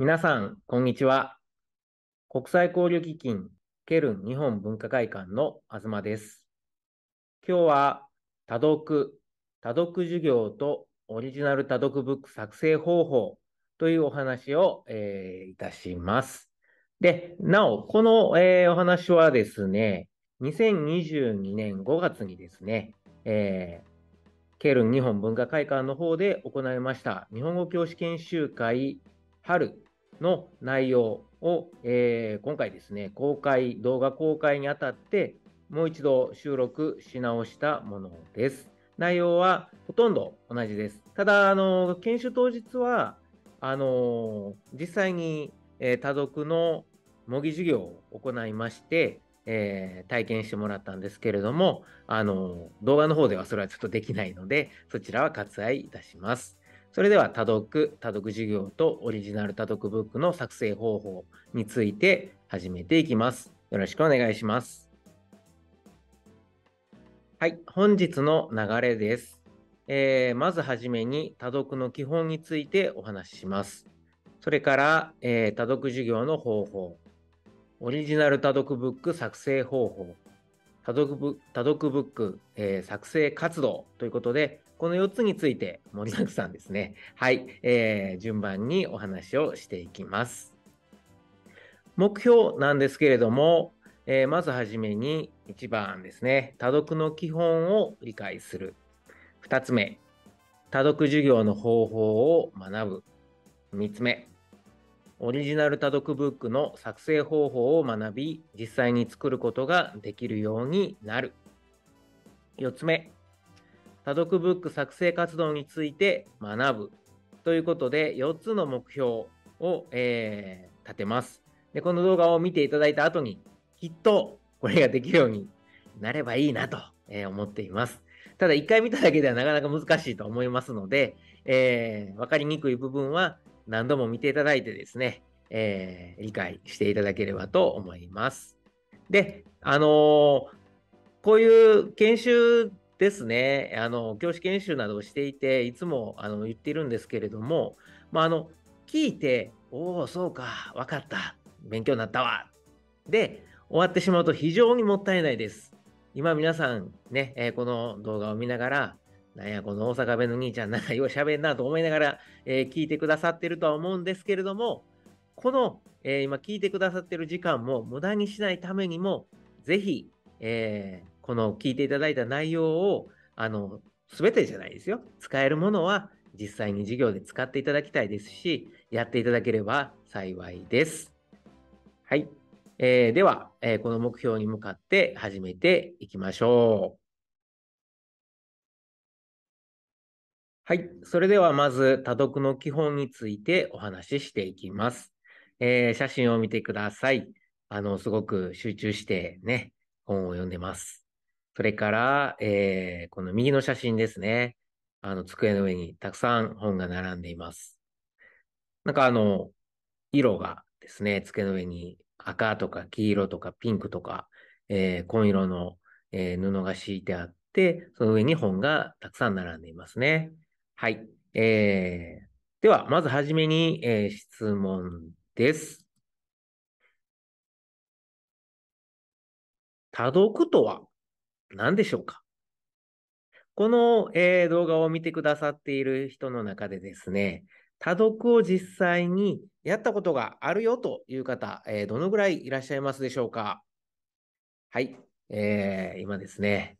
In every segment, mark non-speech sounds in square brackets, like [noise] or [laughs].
皆さん、こんにちは。国際交流基金、ケルン日本文化会館の東です。今日は、多読、多読授業とオリジナル多読ブック作成方法というお話を、えー、いたします。で、なお、この、えー、お話はですね、2022年5月にですね、えー、ケルン日本文化会館の方で行いました日本語教師研修会春の内容を、えー、今回ですね、公開、動画公開にあたって、もう一度収録し直したものです。内容はほとんど同じです。ただ、あの、研修当日は、あの、実際に、えー、多読の模擬授業を行いまして、えー、体験してもらったんですけれども、あの、動画の方ではそれはちょっとできないので、そちらは割愛いたします。それでは多読、多読授業とオリジナル多読ブックの作成方法について始めていきます。よろしくお願いします。はい、本日の流れです。えー、まずはじめに多読の基本についてお話しします。それから、えー、多読授業の方法、オリジナル多読ブック作成方法、多読ブ多読ブック、えー、作成活動ということで、この4つについて盛りだくさんですね。はい、えー、順番にお話をしていきます。目標なんですけれども、えー、まずはじめに1番ですね、多読の基本を理解する。2つ目、多読授業の方法を学ぶ。3つ目、オリジナル多読ブックの作成方法を学び、実際に作ることができるようになる。4つ目、多読ブック作成活動について学ぶということで4つの目標を、えー、立てます。で、この動画を見ていただいた後にきっとこれができるようになればいいなと、えー、思っています。ただ1回見ただけではなかなか難しいと思いますので、えー、分かりにくい部分は何度も見ていただいてですね、えー、理解していただければと思います。で、あのー、こういう研修ですねあの教師研修などをしていていつもあの言っているんですけれども、まあ、あの聞いて「おおそうか分かった勉強になったわ」で終わってしまうと非常にもったいないです。今皆さんね、えー、この動画を見ながらなんやこの大阪弁の兄ちゃんなんかようしゃべんなと思いながら、えー、聞いてくださってるとは思うんですけれどもこの、えー、今聞いてくださってる時間も無駄にしないためにもぜひ、えー、この聞いていただいた内容を、あの、すべてじゃないですよ。使えるものは実際に授業で使っていただきたいですし、やっていただければ幸いです。はい。えー、では、えー、この目標に向かって始めていきましょう。はい。それではまず、多読の基本についてお話ししていきます。えー、写真を見てください。あの、すごく集中してね、本を読んでます。それから、えー、この右の写真ですね。あの、机の上にたくさん本が並んでいます。なんかあの、色がですね、机の上に赤とか黄色とかピンクとか、えー、紺色の、えー、布が敷いてあって、その上に本がたくさん並んでいますね。はい。えー、では、まずはじめに、えー、質問です。多読とは何でしょうかこの、えー、動画を見てくださっている人の中でですね、多読を実際にやったことがあるよという方、えー、どのぐらいいらっしゃいますでしょうかはい、えー、今ですね、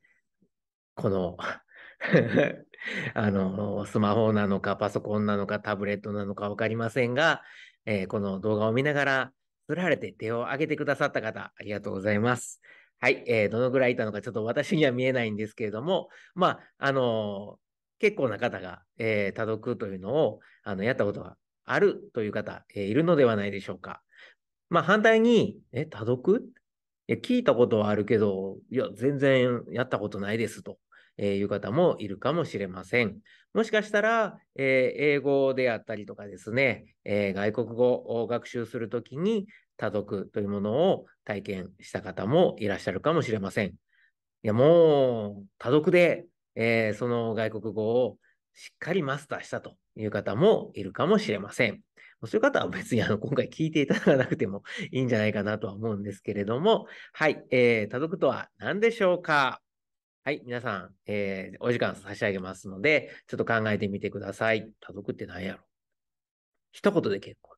この [laughs] あの、スマホなのか、パソコンなのか、タブレットなのか分かりませんが、えー、この動画を見ながら、振られて手を挙げてくださった方、ありがとうございます。はい、えー、どのぐらいいたのかちょっと私には見えないんですけれども、まあ、あのー、結構な方が、えー、多読というのをあのやったことがあるという方、えー、いるのではないでしょうか。まあ、反対に、え、多読いや聞いたことはあるけど、いや、全然やったことないですと。えいう方もいるかもしれません。もしかしたら、えー、英語であったりとかですね、えー、外国語を学習するときに、多読というものを体験した方もいらっしゃるかもしれません。いや、もう、多読で、えー、その外国語をしっかりマスターしたという方もいるかもしれません。そういう方は別にあの今回聞いていただかなくてもいいんじゃないかなとは思うんですけれども、はい、えー、多読とは何でしょうかはい、皆さん、えー、お時間差し上げますので、ちょっと考えてみてください。多読って何やろ一言で結構。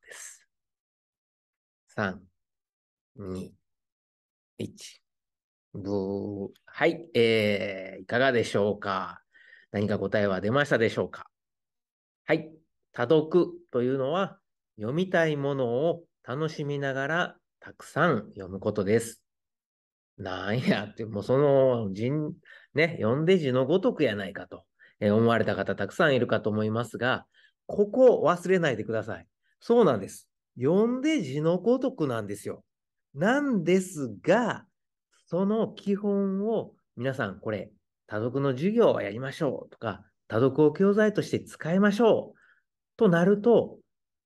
3、2、1。ブー。はい、えー、いかがでしょうか何か答えは出ましたでしょうかはい、多読というのは、読みたいものを楽しみながらたくさん読むことです。なんやって、もうその人、ね、読んで字のごとくやないかと、え思われた方たくさんいるかと思いますが、ここを忘れないでください。そうなんです。読んで字のごとくなんですよ。なんですが、その基本を皆さんこれ、多読の授業はやりましょうとか、多読を教材として使いましょうとなると、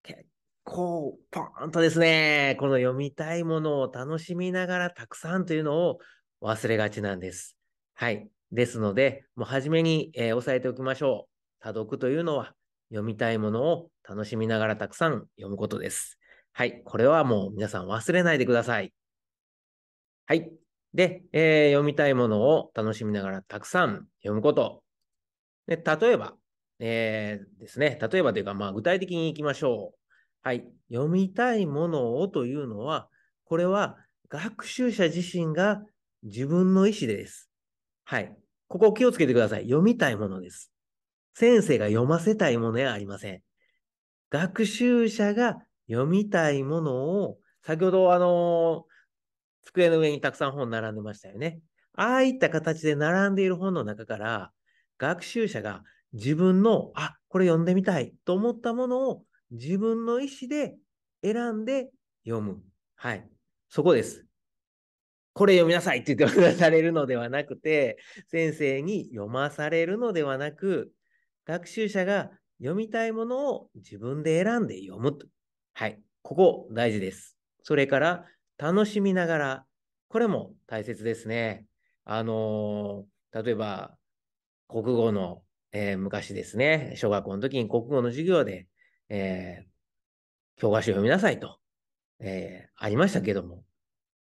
結構ポーンとですね、この読みたいものを楽しみながらたくさんというのを忘れがちなんです。はい。ですので、もう初めに、えー、押さえておきましょう。多読というのは読みたいものを楽しみながらたくさん読むことです。はい、これはもう皆さん忘れないでください。はい。で、えー、読みたいものを楽しみながらたくさん読むこと。で例えば、えー、ですね、例えばというか、まあ、具体的にいきましょう。はい。読みたいものをというのは、これは学習者自身が自分の意思です。はい。ここを気をつけてください。読みたいものです。先生が読ませたいものやありません。学習者が読みたいものを、先ほどあのー、机の上にたくさん本並んでましたよね。ああいった形で並んでいる本の中から、学習者が自分の、あ、これ読んでみたいと思ったものを自分の意思で選んで読む。はい。そこです。これ読みなさいって言って渡されるのではなくて、先生に読まされるのではなく、学習者が読みたいものを自分で選んで読むと。はい。ここ大事です。それから、楽しみながら、これも大切ですね。あのー、例えば、国語の、えー、昔ですね、小学校の時に国語の授業で、えー、教科書読みなさいと、えありましたけども、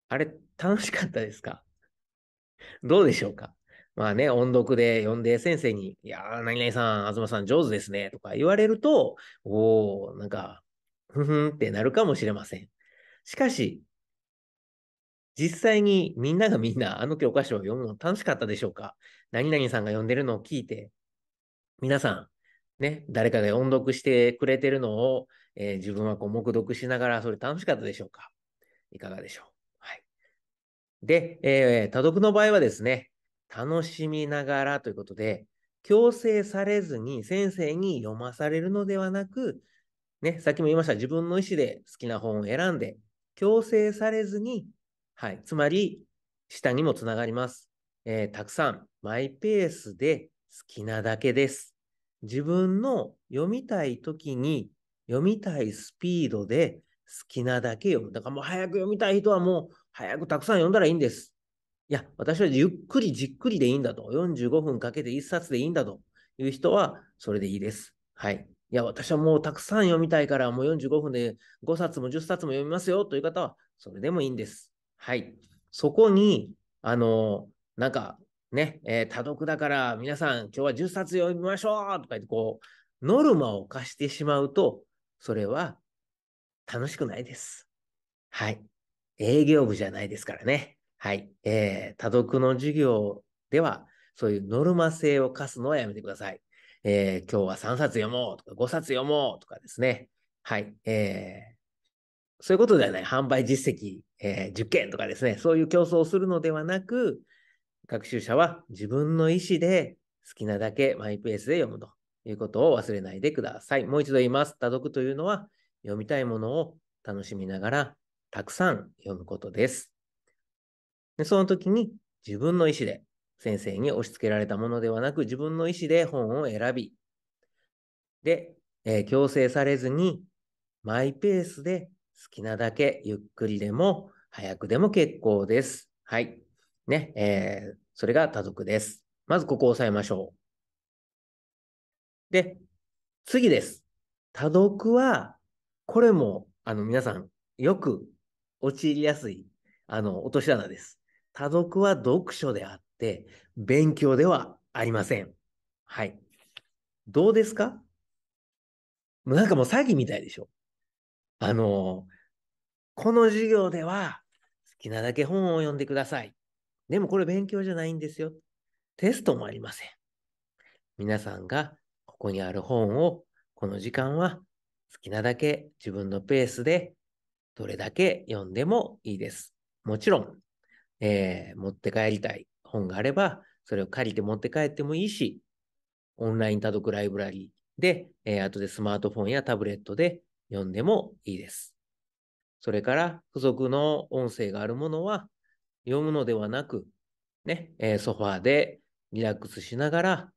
あれ、楽しかったですかどうでしょうかまあね、音読で読んで先生に、いやー、何々さん、東さん上手ですね、とか言われると、おー、なんか、ふふんってなるかもしれません。しかし、実際にみんながみんなあの教科書を読むの楽しかったでしょうか何々さんが読んでるのを聞いて、皆さん、ね、誰かが音読してくれてるのを、えー、自分はこう黙読しながらそれ楽しかったでしょうかいかがでしょうはい。で、えー、多読の場合はですね、楽しみながらということで、強制されずに先生に読まされるのではなく、ね、さっきも言いました、自分の意思で好きな本を選んで、強制されずに、はい、つまり、下にもつながります。えー、たくさん、マイペースで好きなだけです。自分の読みたい時に、読みたいスピードで好きなだけ読む。だからもう早く読みたい人はもう早くたくさん読んだらいいんです。や、私はゆっくりじっくりでいいんだと。45分かけて1冊でいいんだという人は、それでいいです。はい。いや、私はもうたくさん読みたいから、もう45分で5冊も10冊も読みますよという方は、それでもいいんです。はい。そこに、あのなんかね、えー、多読だから皆さん今日は10冊読みましょうとか言ってこう、ノルマを課してしまうと、それは楽しくないです。はい。営業部じゃないですからね。はい。えー、多読の授業では、そういうノルマ性を課すのはやめてください。えー、今日は3冊読もうとか5冊読もうとかですね。はい。えー、そういうことではない。販売実績、えー、受験とかですね。そういう競争をするのではなく、学習者は自分の意思で好きなだけマイペースで読むということを忘れないでください。もう一度言います。多読というのは、読みたいものを楽しみながらたくさん読むことです。でその時に自分の意思で、先生に押し付けられたものではなく、自分の意思で本を選び、で、えー、強制されずに、マイペースで好きなだけゆっくりでも早くでも結構です。はい。ね、えー、それが多読です。まずここを押さえましょう。で、次です。多読は、これも、あの、皆さん、よく陥りやすい、あの、落とし穴です。多読は読書であって、勉強ではありません。はい。どうですかもうなんかもう詐欺みたいでしょ。あの、この授業では好きなだけ本を読んでください。でもこれ勉強じゃないんですよ。テストもありません。皆さんがここにある本をこの時間は好きなだけ自分のペースでどれだけ読んでもいいです。もちろんえー、持って帰りたい本があれば、それを借りて持って帰ってもいいし、オンライン多読ライブラリーで、えー、後でスマートフォンやタブレットで読んでもいいです。それから、付属の音声があるものは、読むのではなく、ね、えー、ソファーでリラックスしながら、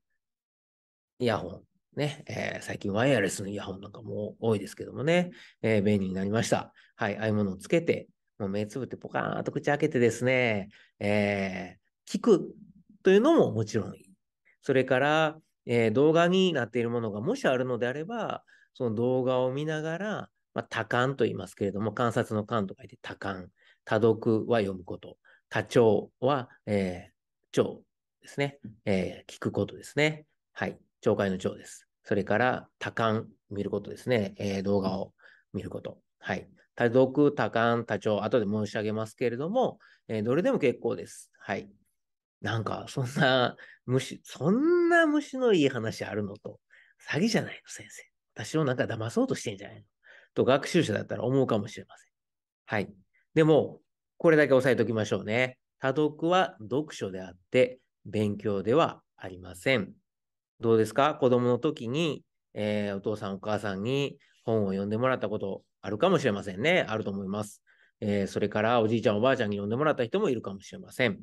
イヤホン、ね、えー、最近ワイヤレスのイヤホンなんかも多いですけどもね、えー、便利になりました。はい、ああいうものをつけて、もう目つぶってポカーンと口開けてですね、えー、聞くというのももちろんいい。それから、えー、動画になっているものがもしあるのであれば、その動画を見ながら、まあ、多感と言いますけれども、観察の感と書いて多感、多読は読むこと、多聴は、えー、聴ですね、えー、聞くことですね。はい、聴解の聴です。それから多感、見ることですね、えー、動画を見ること。はい。多読、多感、多長、後で申し上げますけれども、えー、どれでも結構です。はい。なんか、そんな虫、そんな虫のいい話あるのと、詐欺じゃないの、先生。私をなんか騙そうとしてんじゃないのと、学習者だったら思うかもしれません。はい。でも、これだけ押さえておきましょうね。多読は読書であって、勉強ではありません。どうですか子供の時に、えー、お父さんお母さんに本を読んでもらったことあるかもしれませんね。あると思います。えー、それから、おじいちゃん、おばあちゃんに呼んでもらった人もいるかもしれません。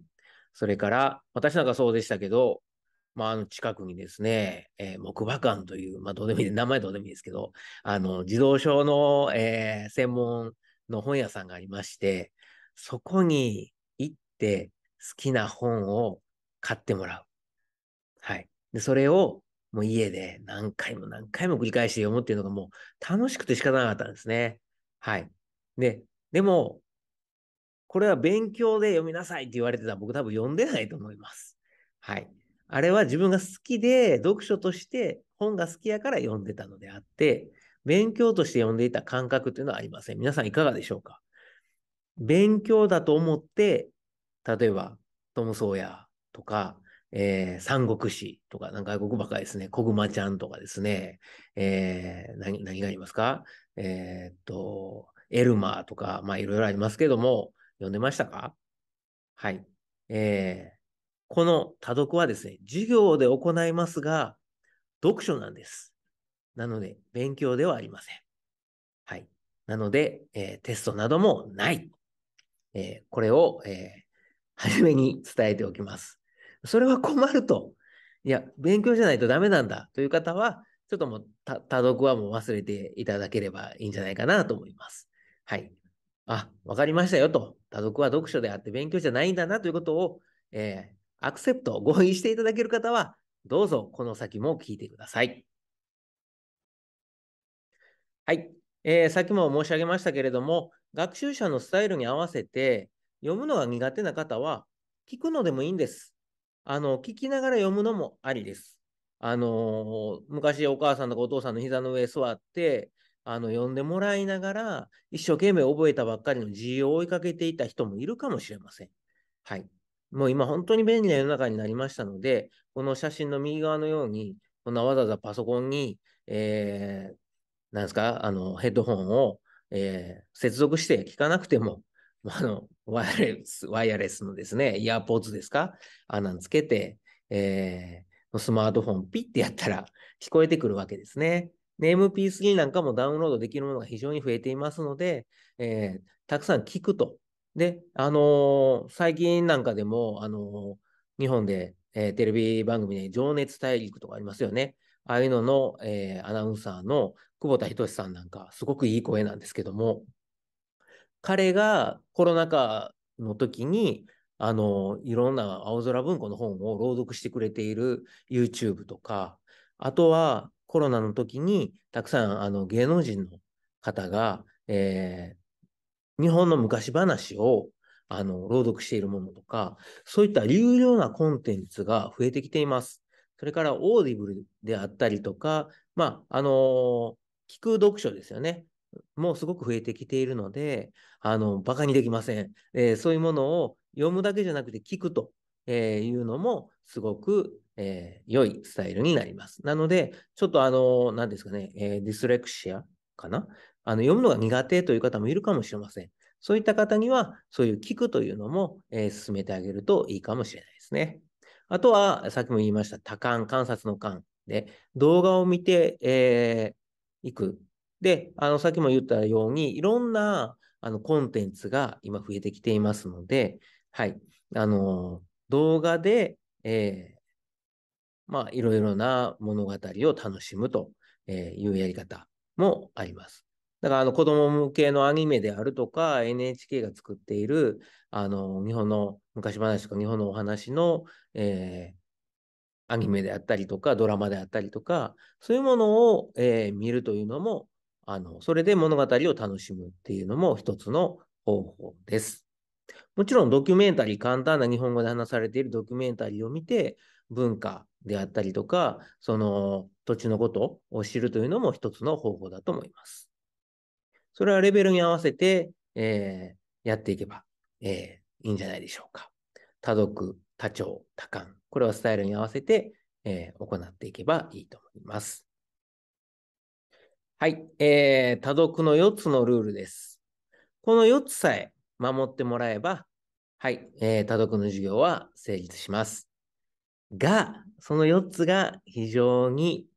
それから、私なんかそうでしたけど、まあ、あの近くにですね、えー、木馬館という、まあ、どうでもいい、名前どうでもいいですけど、あの、自動書の、えー、専門の本屋さんがありまして、そこに行って好きな本を買ってもらう。はい。で、それをもう家で何回も何回も繰り返して読むっていうのがもう楽しくて仕方なかったんですね。はい。で、でも、これは勉強で読みなさいって言われてたら僕多分読んでないと思います。はい。あれは自分が好きで読書として本が好きやから読んでたのであって、勉強として読んでいた感覚というのはありません。皆さんいかがでしょうか勉強だと思って、例えばトム・ソーヤーとか、えー、三国志とか、なんか外国ばかりですね、小熊ちゃんとかですね、えー、何、何がありますかえー、っと、エルマーとか、まあいろいろありますけども、読んでましたかはい。えー、この多読はですね、授業で行いますが、読書なんです。なので、勉強ではありません。はい。なので、えー、テストなどもない。えー、これを、えー、初めに伝えておきます。それは困ると。いや、勉強じゃないとダメなんだという方は、ちょっともう、多読はもう忘れていただければいいんじゃないかなと思います。はい。あ、わかりましたよと。多読は読書であって勉強じゃないんだなということを、えー、アクセプト、合意していただける方は、どうぞこの先も聞いてください。はい。えー、さっきも申し上げましたけれども、学習者のスタイルに合わせて、読むのが苦手な方は、聞くのでもいいんです。あの、聞きながら読むのもありです。あの昔お母さんとかお父さんの膝の上座って、あの、読んでもらいながら、一生懸命覚えたばっかりの字を追いかけていた人もいるかもしれません。はい。もう今本当に便利な世の中になりましたので、この写真の右側のように、こんなわざわざパソコンに、えー、なんですか、あの、ヘッドホンを、えー、接続して聞かなくても、あの、ワイヤレス、ワイヤレスのですね、イヤーポーズですかあんなんつけて、えー、スマートフォンピッてやったら聞こえてくるわけですね。MP3 なんかもダウンロードできるものが非常に増えていますので、えー、たくさん聞くと。で、あのー、最近なんかでも、あのー、日本で、えー、テレビ番組で情熱大陸とかありますよね。ああいうのの、えー、アナウンサーの久保田仁さんなんか、すごくいい声なんですけども、彼がコロナ禍の時に、あの、いろんな青空文庫の本を朗読してくれている YouTube とか、あとはコロナの時にたくさんあの芸能人の方が、えー、日本の昔話をあの朗読しているものとか、そういった有料なコンテンツが増えてきています。それからオーディブルであったりとか、まあ、あのー、聞く読書ですよね。もすごく増えてきているので、あの、バカにできません。えー、そういうものを読むだけじゃなくて聞くと、えいうのもすごく、えー、良いスタイルになります。なので、ちょっとあの、何ですかね、えディスレクシアかなあの、読むのが苦手という方もいるかもしれません。そういった方には、そういう聞くというのも、え進めてあげるといいかもしれないですね。あとは、さっきも言いました、多感、観察の観で、動画を見て、えー、いくで、あの、さっきも言ったように、いろんな、あの、コンテンツが今増えてきていますので、はい。あの、動画で、えー、まあ、いろいろな物語を楽しむというやり方もあります。だから、あの、子供向けのアニメであるとか、NHK が作っている、あの、日本の昔話とか、日本のお話の、えー、アニメであったりとか、ドラマであったりとか、そういうものを、えー、見るというのもあの、それで物語を楽しむっていうのも一つの方法です。もちろんドキュメンタリー、簡単な日本語で話されているドキュメンタリーを見て、文化であったりとか、その土地のことを知るというのも一つの方法だと思います。それはレベルに合わせて、えー、やっていけば、えー、いいんじゃないでしょうか。多読、多聴、多感。これはスタイルに合わせて、えー、行っていけばいいと思います。はい、えー、多読の4つのルールです。この4つさえ守ってもらえば、はい、えー、多読の授業は成立します。が、その4つが非常に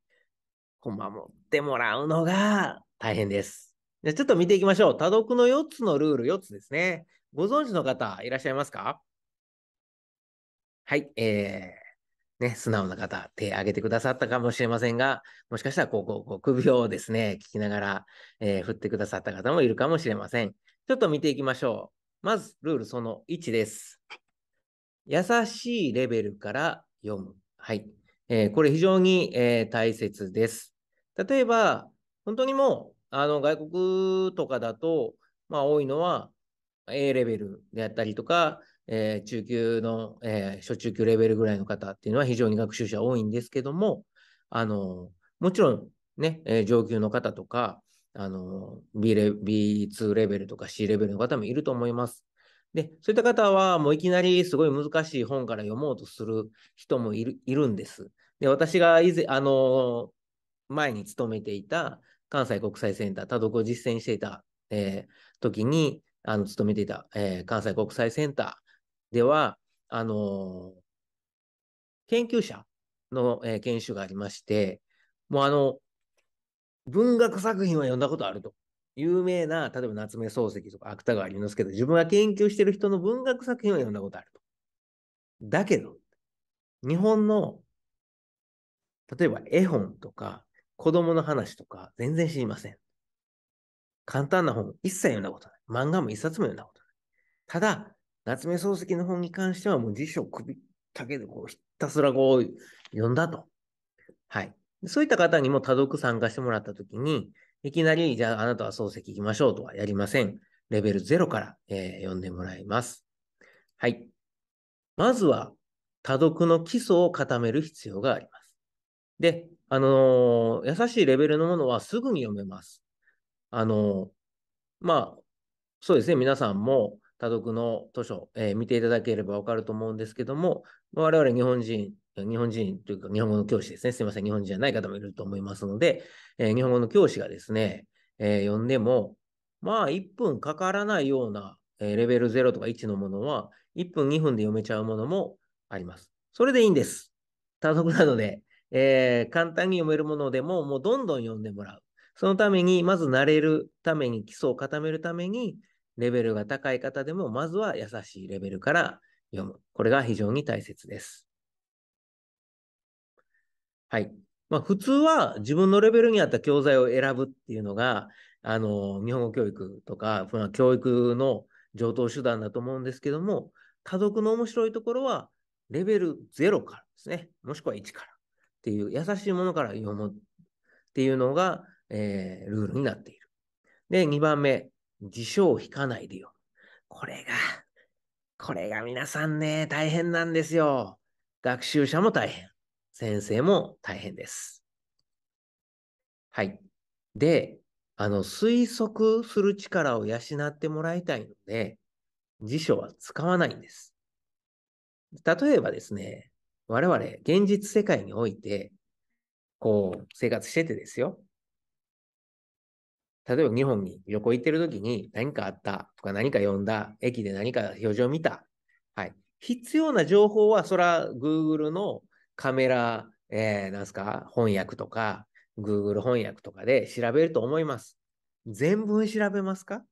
守ってもらうのが大変です。じゃちょっと見ていきましょう。多読の4つのルール4つですね。ご存知の方いらっしゃいますかはい、えー、ね、素直な方、手を挙げてくださったかもしれませんが、もしかしたら、こう、こう、こう、首をですね、聞きながら、えー、振ってくださった方もいるかもしれません。ちょっと見ていきましょう。まず、ルールその1です。優しいレベルから読む。はい。えー、これ非常に、えー、大切です。例えば、本当にもう、あの、外国とかだと、まあ、多いのは、A レベルであったりとか、えー、中級の、えー、初中級レベルぐらいの方っていうのは非常に学習者多いんですけども、あのもちろんね、えー、上級の方とか、あの B レ、B2 レベルとか C レベルの方もいると思います。で、そういった方はもういきなりすごい難しい本から読もうとする人もいるいるんです。で、私が以前、あの前に勤めていた関西国際センター、多読を実践していた、えー、時に、あの勤めていた、えー、関西国際センター、では、あの研究者の、えー、研修がありまして、もうあの、文学作品は読んだことあると。有名な、例えば夏目漱石とか芥川龍之介と自分が研究してる人の文学作品は読んだことあると。だけど、日本の、例えば絵本とか、子供の話とか、全然知りません。簡単な本、一切読んだことない。漫画も一冊も読んだことない。ただ、夏目漱石の本に関しては、もう辞書を首だけでこうひたすらこう読んだと。はい。そういった方にも多読参加してもらったときに、いきなり、じゃああなたは漱石行きましょうとはやりません。レベル0から、えー、読んでもらいます。はい。まずは、多読の基礎を固める必要があります。で、あのー、優しいレベルのものはすぐに読めます。あのー、まあ、そうですね、皆さんも、多読の図書、えー、見ていただければわかると思うんですけども、我々日本人、日本人というか日本語の教師ですね、すみません、日本人じゃない方もいると思いますので、えー、日本語の教師がですね、えー、読んでも、まあ1分かからないような、えレベル0とか1のものは、1分2分で読めちゃうものもあります。それでいいんです。多読なので、え簡単に読めるものでも、もうどんどん読んでもらう。そのために、まず慣れるために、基礎を固めるために、レベルが高い方でも、まずは優しいレベルから読む。これが非常に大切です。はい。まあ、普通は自分のレベルに合った教材を選ぶっていうのが、あの、日本語教育とか、教育の上等手段だと思うんですけども、多読の面白いところは、レベル0からですね、もしくは1からっていう、優しいものから読むっていうのが、えー、ルールになっている。で、2番目、辞書を引かないでよ。これが、これが皆さんね、大変なんですよ。学習者も大変。先生も大変です。はい。で、あの、推測する力を養ってもらいたいので、辞書は使わないんです。例えばですね、我々、現実世界において、こう、生活しててですよ。例えば日本に旅行行ってる時に何かあったとか何か読んだ、駅で何か表情を見た。はい。必要な情報は、そら Google のカメラ、えー、なんすか、翻訳とか、Google 翻訳とかで調べると思います。全文調べますか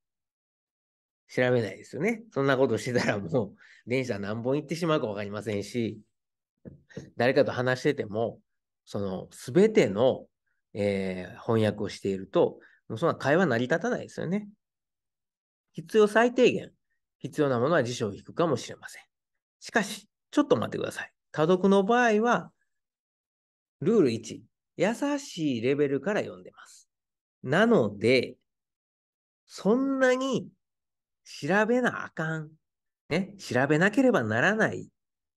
調べないですよね。そんなことしてたらもう [laughs] 電車何本行ってしまうか分かりませんし、誰かと話してても、その全ての、えー、翻訳をしていると、そんな会話成り立たないですよね。必要最低限、必要なものは辞書を引くかもしれません。しかし、ちょっと待ってください。多読の場合は、ルール1、優しいレベルから読んでます。なので、そんなに調べなあかん、ね、調べなければならない、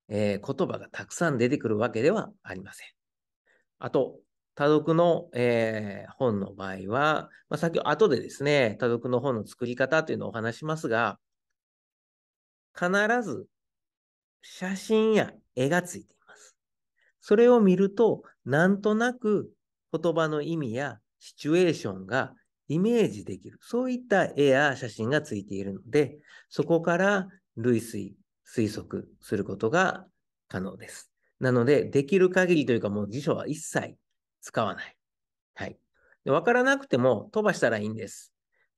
えー、言葉がたくさん出てくるわけではありません。あと、多読の、えー、本の場合は、まあ、先ほど後でですね、多読の本の作り方というのをお話しますが、必ず写真や絵がついています。それを見ると、なんとなく言葉の意味やシチュエーションがイメージできる。そういった絵や写真がついているので、そこから類推、推測することが可能です。なので、できる限りというかもう辞書は一切使わない。はい。わからなくても飛ばしたらいいんです。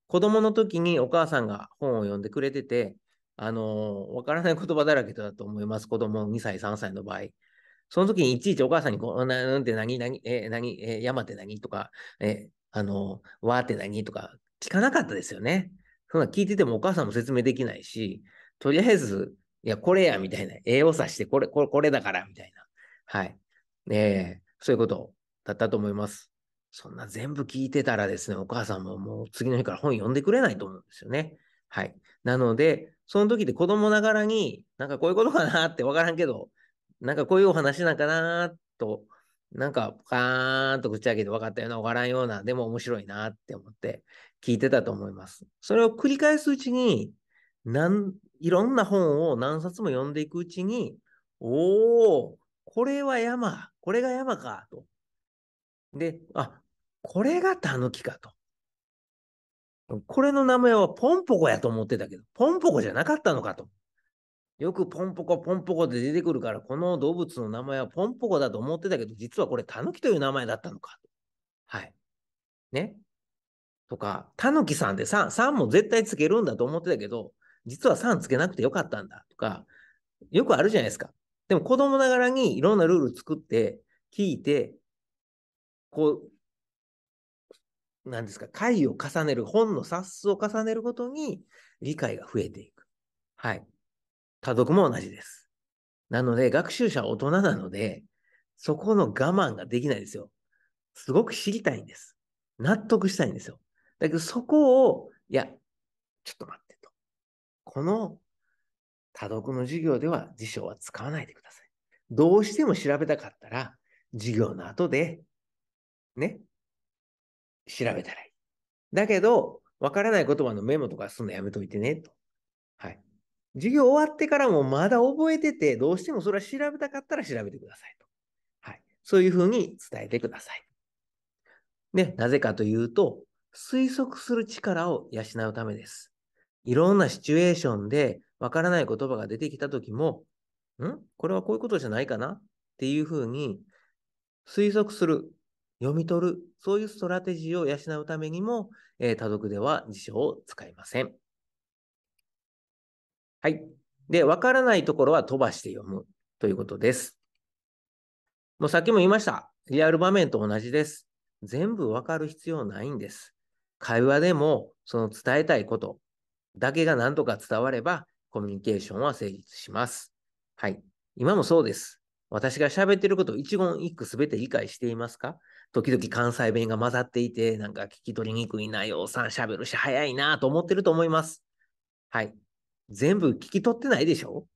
子供の時にお母さんが本を読んでくれてて、あのわからない言葉だらけだと思います。子供2歳、3歳の場合。その時にいちいちお母さんにこう、なんて何、何、え、何、え、山って何とか、え、あの、わって何とか聞かなかったですよね。そんな聞いててもお母さんも説明できないし、とりあえず、いや、これや、みたいな。絵を指して、これ、これ、これだから、みたいな。はい。えー、そういうことだったと思います。そんな全部聞いてたらですね、お母さんももう次の日から本読んでくれないと思うんですよね。はい。なので、その時で子供ながらに、なんかこういうことかなってわからんけど、なんかこういうお話なんかなと、なんかカーンと口開けて分かったような、わからんような、でも面白いなって思って聞いてたと思います。それを繰り返すうちに、なんいろんな本を何冊も読んでいくうちに、おお、これは山、これが山かとで、あ、これがタヌキかと。これの名前はポンポコやと思ってたけど、ポンポコじゃなかったのかと。よくポンポコ、ポンポコで出てくるから、この動物の名前はポンポコだと思ってたけど、実はこれタヌキという名前だったのか。はい。ね。とか、タヌキさんで3、3も絶対つけるんだと思ってたけど、実は3つけなくてよかったんだとか、よくあるじゃないですか。でも子供ながらにいろんなルール作って、聞いて、こう、なんですか、回を重ねる、本の冊数を重ねるごとに理解が増えていく。はい。多読も同じです。なので、学習者は大人なので、そこの我慢ができないですよ。すごく知りたいんです。納得したいんですよ。だけど、そこを、いや、ちょっと待ってと。この多読の授業では辞書は使わないでください。どうしても調べたかったら、授業の後でね、調べたらいい。だけど、わからない言葉のメモとかすんのやめといてね、と。はい。授業終わってからもまだ覚えてて、どうしてもそれは調べたかったら調べてくださいと。はい。そういうふうに伝えてください。ね、なぜかというと、推測する力を養うためです。いろんなシチュエーションでわからない言葉が出てきたときも、んこれはこういうことじゃないかなっていうふうに推測する読み取る、そういうストラテジーを養うためにも、えー、多読では辞書を使いません。はい。で、わからないところは飛ばして読むということです。もうさっきも言いました。リアル場面と同じです。全部わかる必要ないんです。会話でも、その伝えたいことだけが何とか伝われば、コミュニケーションは成立します。はい。今もそうです。私が喋ってることを一言一句すべて理解していますか時々関西弁が混ざっていて、なんか聞き取りにくいな、ようさん喋るし早いなと思ってると思います。はい。全部聞き取ってないでしょ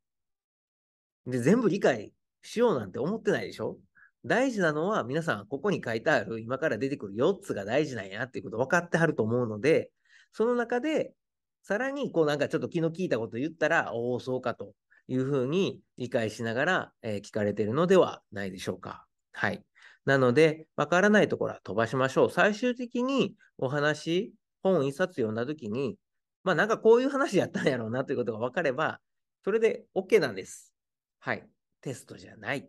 で、全部理解しようなんて思ってないでしょ大事なのは皆さん、ここに書いてある今から出てくる4つが大事なんやっていうこと分かってはると思うので、その中で、さらにこうなんかちょっと気の利いたこと言ったら、おお、そうかというふうに理解しながら、えー、聞かれてるのではないでしょうか。はい。なので、わからないところは飛ばしましょう。最終的にお話、本一冊読んだときに、まあなんかこういう話やったんやろうなということがわかれば、それで OK なんです。はい。テストじゃない。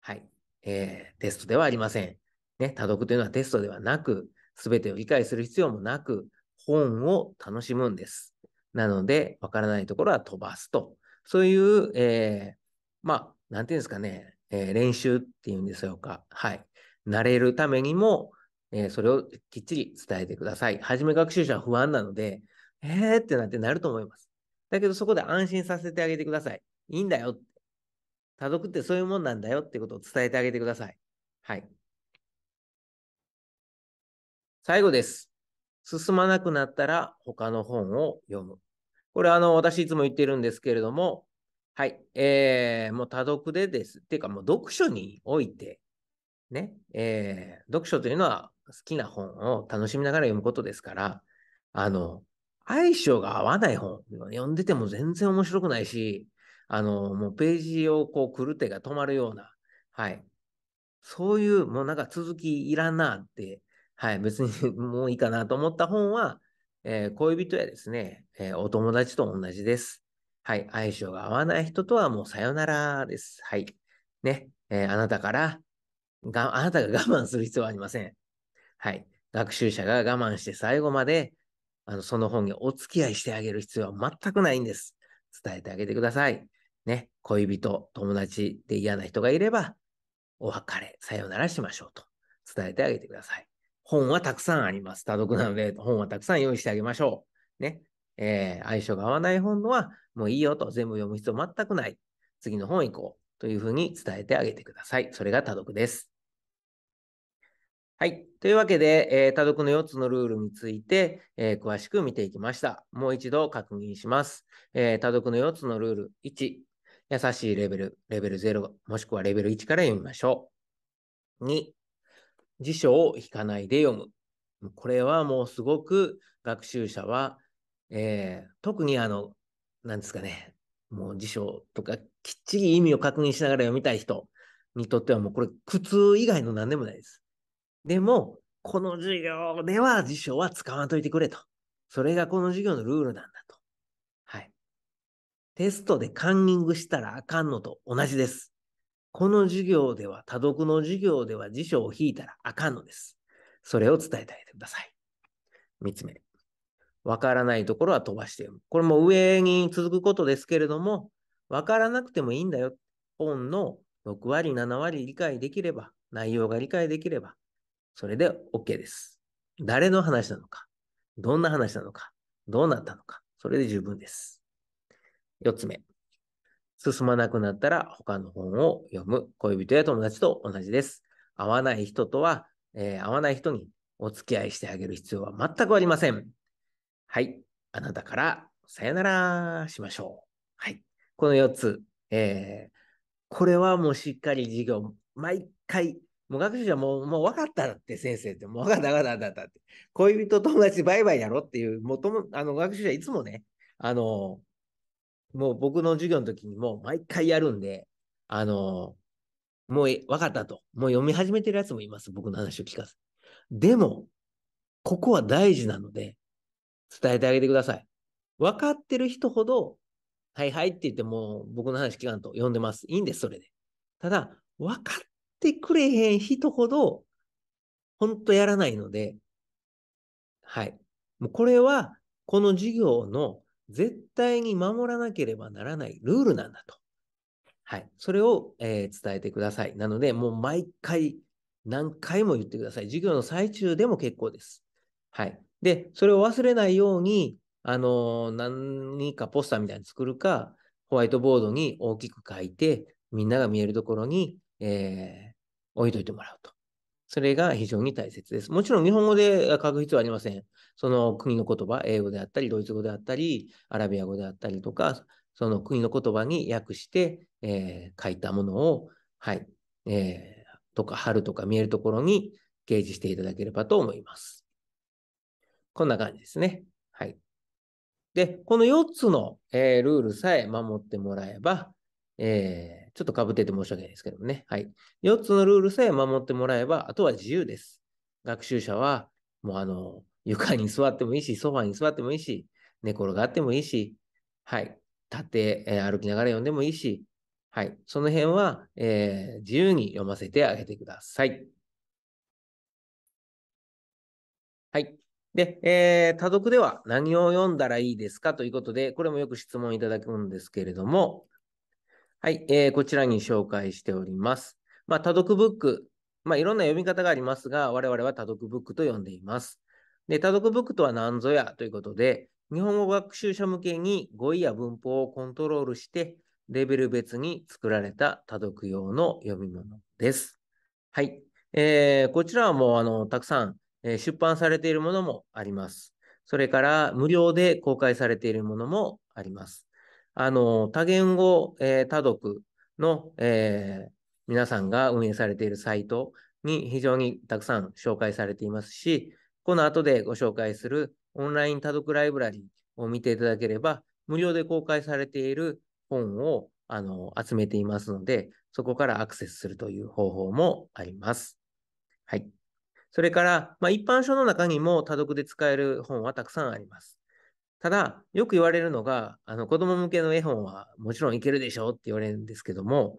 はい。えー、テストではありません。ね、多読というのはテストではなく、すべてを理解する必要もなく、本を楽しむんです。なので、わからないところは飛ばすと。そういう、えー、まあ、なんていうんですかね、えー、練習っていうんでしょうか。はい。慣れるためにも、えー、それをきっちり伝えてください。はじめ学習者は不安なので、えーってなってなると思います。だけどそこで安心させてあげてください。いいんだよ。多読ってそういうもんなんだよってことを伝えてあげてください。はい。最後です。進まなくなったら他の本を読む。これあの、私いつも言ってるんですけれども、はい。えー、もう多読でです。っていうか、もう読書において、ね、えー、読書というのは好きな本を楽しみながら読むことですから、あの、相性が合わない本、読んでても全然面白くないし、あの、もうページをこう、狂手が止まるような、はい。そういう、もうなんか続きいらんなって、はい、別に [laughs] もういいかなと思った本は、えー、恋人やですね、えー、お友達と同じです。はい。相性が合わない人とはもうさよならです。はい。ね。えー、あなたからが、あなたが我慢する必要はありません。はい。学習者が我慢して最後まで、あの、その本にお付き合いしてあげる必要は全くないんです。伝えてあげてください。ね。恋人、友達で嫌な人がいれば、お別れ、さよならしましょうと伝えてあげてください。本はたくさんあります。多読なので、本はたくさん用意してあげましょう。ね。えー、相性が合わない本のは、もういいよと全部読む必要全くない。次の本行こうというふうに伝えてあげてください。それが多読です。はい。というわけで、えー、多読の4つのルールについて、えー、詳しく見ていきました。もう一度確認します。えー、多読の4つのルール1、優しいレベル、レベル0、もしくはレベル1から読みましょう。2、辞書を引かないで読む。これはもうすごく学習者は、えー、特にあのなんですかね、もう辞書とかきっちり意味を確認しながら読みたい人にとってはもうこれ苦痛以外の何でもないです。でも、この授業では辞書は使わんといてくれと。それがこの授業のルールなんだと。はい。テストでカンニングしたらあかんのと同じです。この授業では、多読の授業では辞書を引いたらあかんのです。それを伝えてあげてください。三つ目。わからないところは飛ばして読む。これも上に続くことですけれども、わからなくてもいいんだよ。本の6割、7割理解できれば、内容が理解できれば、それで OK です。誰の話なのか、どんな話なのか、どうなったのか、それで十分です。4つ目。進まなくなったら他の本を読む。恋人や友達と同じです。会わない人とは、えー、会わない人にお付き合いしてあげる必要は全くありません。はい。あなたからさよならしましょう。はい。この4つ。えー、これはもうしっかり授業、毎回、もう学習者もう、もう分かったって先生って、もう分かった分かった分かったって。恋人友達バイバイやろっていう、もとも、あの、学習者いつもね、あの、もう僕の授業の時にもう毎回やるんで、あの、もう分かったと。もう読み始めてるやつもいます。僕の話を聞かず。でも、ここは大事なので、伝えてあげてください。分かってる人ほど、はいはいって言ってもう僕の話聞かんと呼んでます。いいんです、それで。ただ、分かってくれへん人ほど、ほんとやらないので、はい。もうこれは、この授業の絶対に守らなければならないルールなんだと。はい。それを、えー、伝えてください。なので、もう毎回、何回も言ってください。授業の最中でも結構です。はい。で、それを忘れないように、あの、何かポスターみたいに作るか、ホワイトボードに大きく書いて、みんなが見えるところに、えー、置いといてもらうと。それが非常に大切です。もちろん日本語で書く必要はありません。その国の言葉、英語であったり、ドイツ語であったり、アラビア語であったりとか、その国の言葉に訳して、えー、書いたものを、はい、えー、とか、貼るとか見えるところに掲示していただければと思います。こんな感じですね。はい。で、この4つの、えー、ルールさえ守ってもらえば、えー、ちょっとかぶってて申し訳ないですけどもね。はい。4つのルールさえ守ってもらえば、あとは自由です。学習者は、もうあの、床に座ってもいいし、ソファに座ってもいいし、寝転がってもいいし、はい。立って、えー、歩きながら読んでもいいし、はい。その辺は、えー、自由に読ませてあげてください。で、えー、多読では何を読んだらいいですかということで、これもよく質問いただくんですけれども、はい、えー、こちらに紹介しております。まあ、多読ブック、まあ、いろんな読み方がありますが、我々は多読ブックと呼んでいます。で、多読ブックとは何ぞやということで、日本語学習者向けに語彙や文法をコントロールして、レベル別に作られた多読用の読み物です。はい。えー、こちらはもう、あの、たくさんえ出版されているものもあります。それから無料で公開されているものもあります。あの、多言語、えー、多読の、えー、皆さんが運営されているサイトに非常にたくさん紹介されていますし、この後でご紹介するオンライン多読ライブラリを見ていただければ、無料で公開されている本をあの集めていますので、そこからアクセスするという方法もあります。はい。それから、まあ、一般書の中にも多読で使える本はたくさんあります。ただ、よく言われるのが、あの子供向けの絵本はもちろんいけるでしょうって言われるんですけども、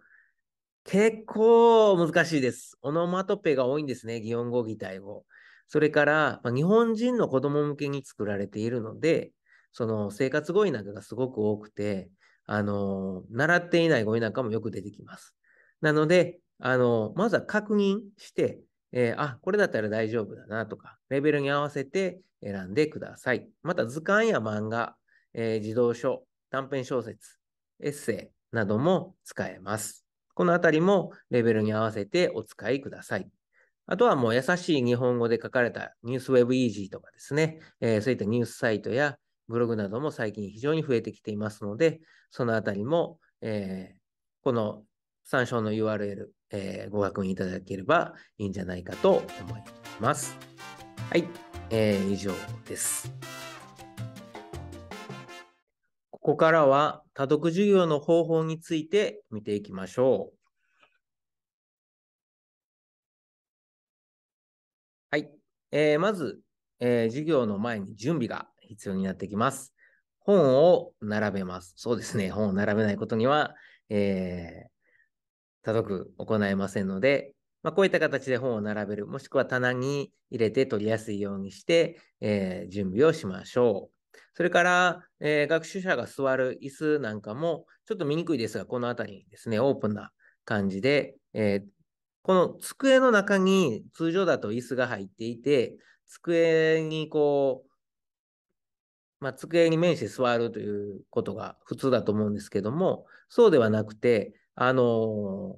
結構難しいです。オノマトペが多いんですね、擬音語、擬態語。それから、まあ、日本人の子供向けに作られているので、その生活語彙なんかがすごく多くて、あの、習っていない語彙なんかもよく出てきます。なので、あの、まずは確認して、えー、あ、これだったら大丈夫だなとか、レベルに合わせて選んでください。また、図鑑や漫画、えー、児童書、短編小説、エッセイなども使えます。このあたりもレベルに合わせてお使いください。あとはもう優しい日本語で書かれたニュースウェブイージーとかですね、えー、そういったニュースサイトやブログなども最近非常に増えてきていますので、そのあたりも、えー、この参照の URL、えー、ご確認いただければいいんじゃないかと思います。はい、えー、以上です。ここからは多読授業の方法について見ていきましょう。はい、えー、まず、えー、授業の前に準備が必要になってきます。本を並べます。そうですね、本を並べないことには、えー、届く、行えませんので、まあ、こういった形で本を並べる、もしくは棚に入れて取りやすいようにして、えー、準備をしましょう。それから、えー、学習者が座る椅子なんかも、ちょっと見にくいですが、この辺りにですね、オープンな感じで、えー、この机の中に通常だと椅子が入っていて、机にこう、まあ、机に面して座るということが普通だと思うんですけども、そうではなくて、あの、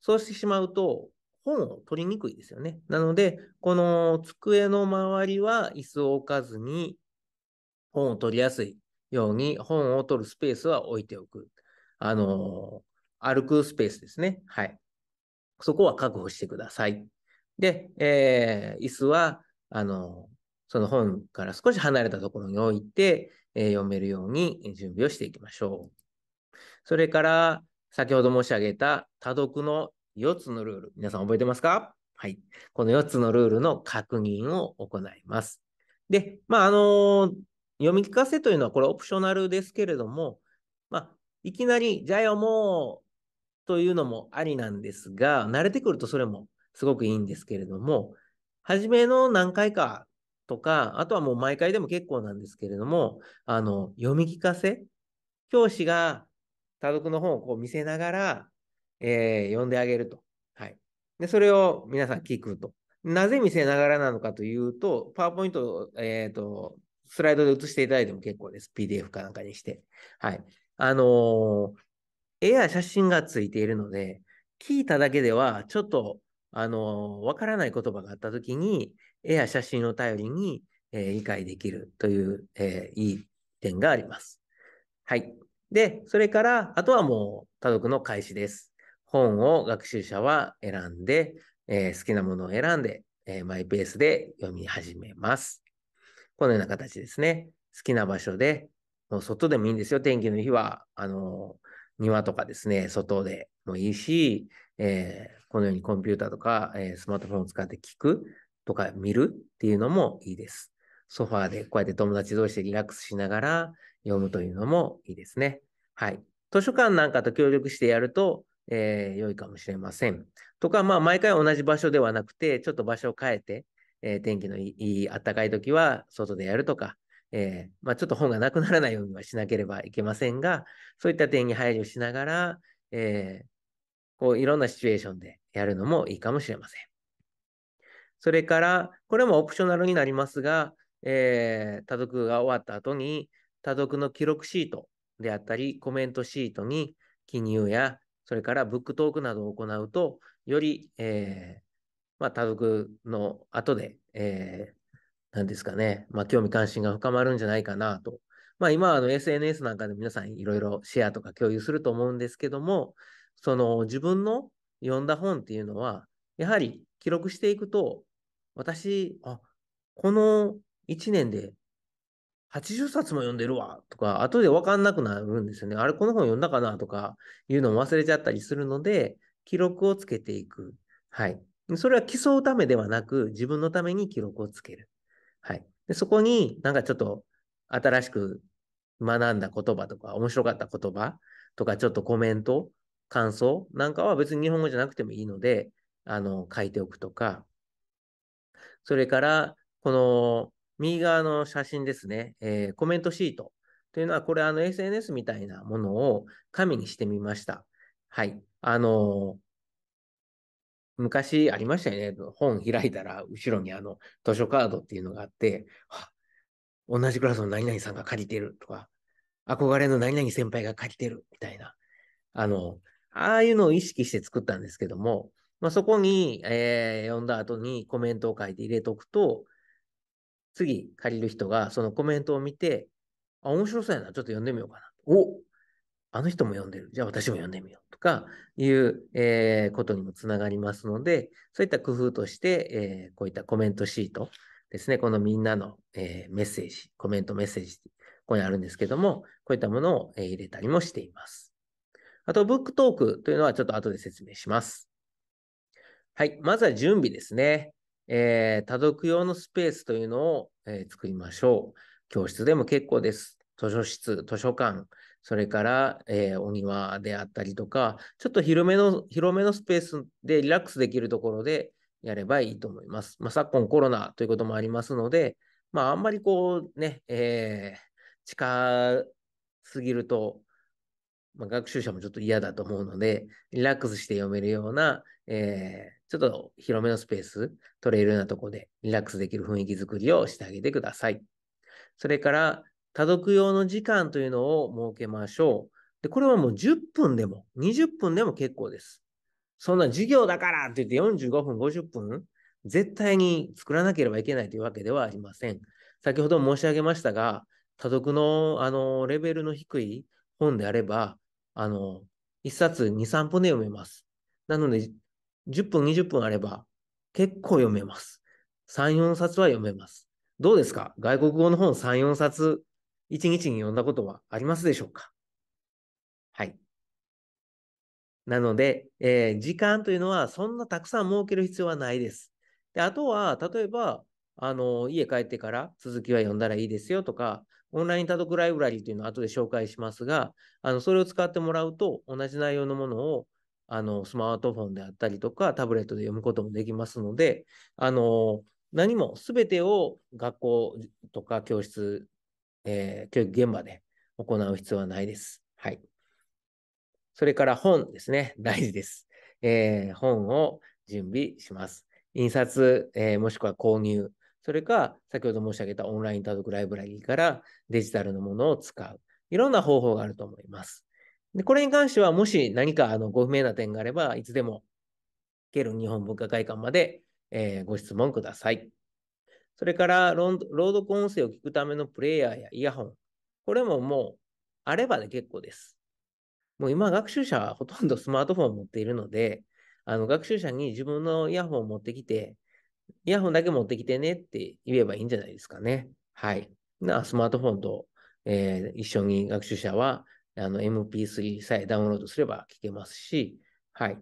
そうしてしまうと、本を取りにくいですよね。なので、この机の周りは椅子を置かずに、本を取りやすいように、本を取るスペースは置いておく。あの、歩くスペースですね。はい。そこは確保してください。で、えー、椅子は、あの、その本から少し離れたところに置いて、えー、読めるように準備をしていきましょう。それから、先ほど申し上げた多読の4つのルール、皆さん覚えてますかはい。この4つのルールの確認を行います。で、まあ、あの読み聞かせというのはこれオプショナルですけれども、まあ、いきなり、じゃあよもうというのもありなんですが、慣れてくるとそれもすごくいいんですけれども、初めの何回かとか、あとはもう毎回でも結構なんですけれども、あの、読み聞かせ教師が多読の本をこう見せながら、えー、読んであげると。はい。で、それを皆さん聞くと。なぜ見せながらなのかというと、パワーポイント、えっ、ー、と、スライドで写していただいても結構です。PDF かなんかにして。はい。あのー、絵や写真がついているので、聞いただけでは、ちょっと、あのー、わからない言葉があったときに、絵や写真を頼りに、えー、理解できるという、えー、いい点があります。はい。で、それから、あとはもう、多読の開始です。本を学習者は選んで、えー、好きなものを選んで、えー、マイペースで読み始めます。このような形ですね。好きな場所で、もう外でもいいんですよ。天気の日は、あの、庭とかですね、外でもいいし、えー、このようにコンピューターとか、えー、スマートフォンを使って聞くとか見るっていうのもいいです。ソファーでこうやって友達同士でリラックスしながら、読むというのもいいですね。はい。図書館なんかと協力してやると、えー、良いかもしれません。とか、まあ、毎回同じ場所ではなくて、ちょっと場所を変えて、えー、天気のいい、暖かい時は外でやるとか、えー、まあ、ちょっと本がなくならないようにはしなければいけませんが、そういった点に配慮しながら、えー、こういろんなシチュエーションでやるのもいいかもしれません。それから、これもオプショナルになりますが、えー、多読が終わった後に、多読の記録シートであったり、コメントシートに記入や、それからブックトークなどを行うと、より、えー、まあ、多読の後で、えー、なんですかね、まあ、興味関心が深まるんじゃないかなと。まあ、今はあの SNS なんかで皆さんいろいろシェアとか共有すると思うんですけども、その自分の読んだ本っていうのは、やはり記録していくと、私、あ、この1年で80冊も読んでるわとか、後で分かんなくなるんですよね。あれ、この本読んだかなとかいうのも忘れちゃったりするので、記録をつけていく。はい。それは競うためではなく、自分のために記録をつける。はい。でそこになんかちょっと新しく学んだ言葉とか、面白かった言葉とか、ちょっとコメント、感想なんかは別に日本語じゃなくてもいいので、あの、書いておくとか、それから、この右側の写真ですね、えー、コメントシートというのは、これ、あの、SNS みたいなものを紙にしてみました。はい。あのー、昔ありましたよね。本開いたら、後ろにあの、図書カードっていうのがあって、同じクラスの何々さんが借りてるとか、憧れの何々先輩が借りてるみたいな、あの、ああいうのを意識して作ったんですけども、まあ、そこに、えー、読んだ後にコメントを書いて入れとくと、次借りる人がそのコメントを見て、あ、面白そうやな、ちょっと読んでみようかな。おあの人も読んでる。じゃあ私も読んでみよう。とかいう、えー、ことにもつながりますので、そういった工夫として、えー、こういったコメントシートですね、このみんなの、えー、メッセージ、コメントメッセージ、ここにあるんですけども、こういったものを、え入れたりもしています。あと、ブックトークというのはちょっと後で説明します。はい。まずは準備ですね。えー、多読用のスペースというのを、えー、作りましょう。教室でも結構です。図書室、図書館、それから、えー、お庭であったりとか、ちょっと広めの、広めのスペースでリラックスできるところでやればいいと思います。まあ、昨今コロナということもありますので、まあ、あんまりこうね、えー、近すぎるとまあ、学習者もちょっと嫌だと思うので、リラックスして読めるような、えー、ちょっと広めのスペース、取れるようなとこでリラックスできる雰囲気づくりをしてあげてください。それから、多読用の時間というのを設けましょう。で、これはもう10分でも、20分でも結構です。そんな授業だからって言って45分、50分、絶対に作らなければいけないというわけではありません。先ほど申し上げましたが、多読のあのレベルの低い本であれば、あの、1冊2、3分で読めます。なので、10分、20分あれば結構読めます。3、4冊は読めます。どうですか外国語の本3、4冊1日に読んだことはありますでしょうかはい。なので、えー、時間というのはそんなたくさん設ける必要はないです。であとは、例えば、あの、家帰ってから続きは読んだらいいですよとか、オンライン多読ライブラリーというのを後で紹介しますが、あのそれを使ってもらうと、同じ内容のものをあのスマートフォンであったりとか、タブレットで読むこともできますので、あの何も全てを学校とか教室、えー、教育現場で行う必要はないです。はい。それから本ですね。大事です。えー、本を準備します。印刷、えー、もしくは購入。それか、先ほど申し上げたオンライン多読ライブラリーからデジタルのものを使う。いろんな方法があると思います。でこれに関しては、もし何かあのご不明な点があれば、いつでも、ケル日本文化会館まで、えー、ご質問ください。それから朗読音声を聞くためのプレイヤーやイヤホン。これももうあればで結構です。もう今学習者はほとんどスマートフォンを持っているので、あの学習者に自分のイヤホンを持ってきて、イヤホンだけ持ってきてねって言えばいいんじゃないですかね。はい。なスマートフォンと、えー、一緒に学習者は、あの、MP3 さえダウンロードすれば聞けますし、はい。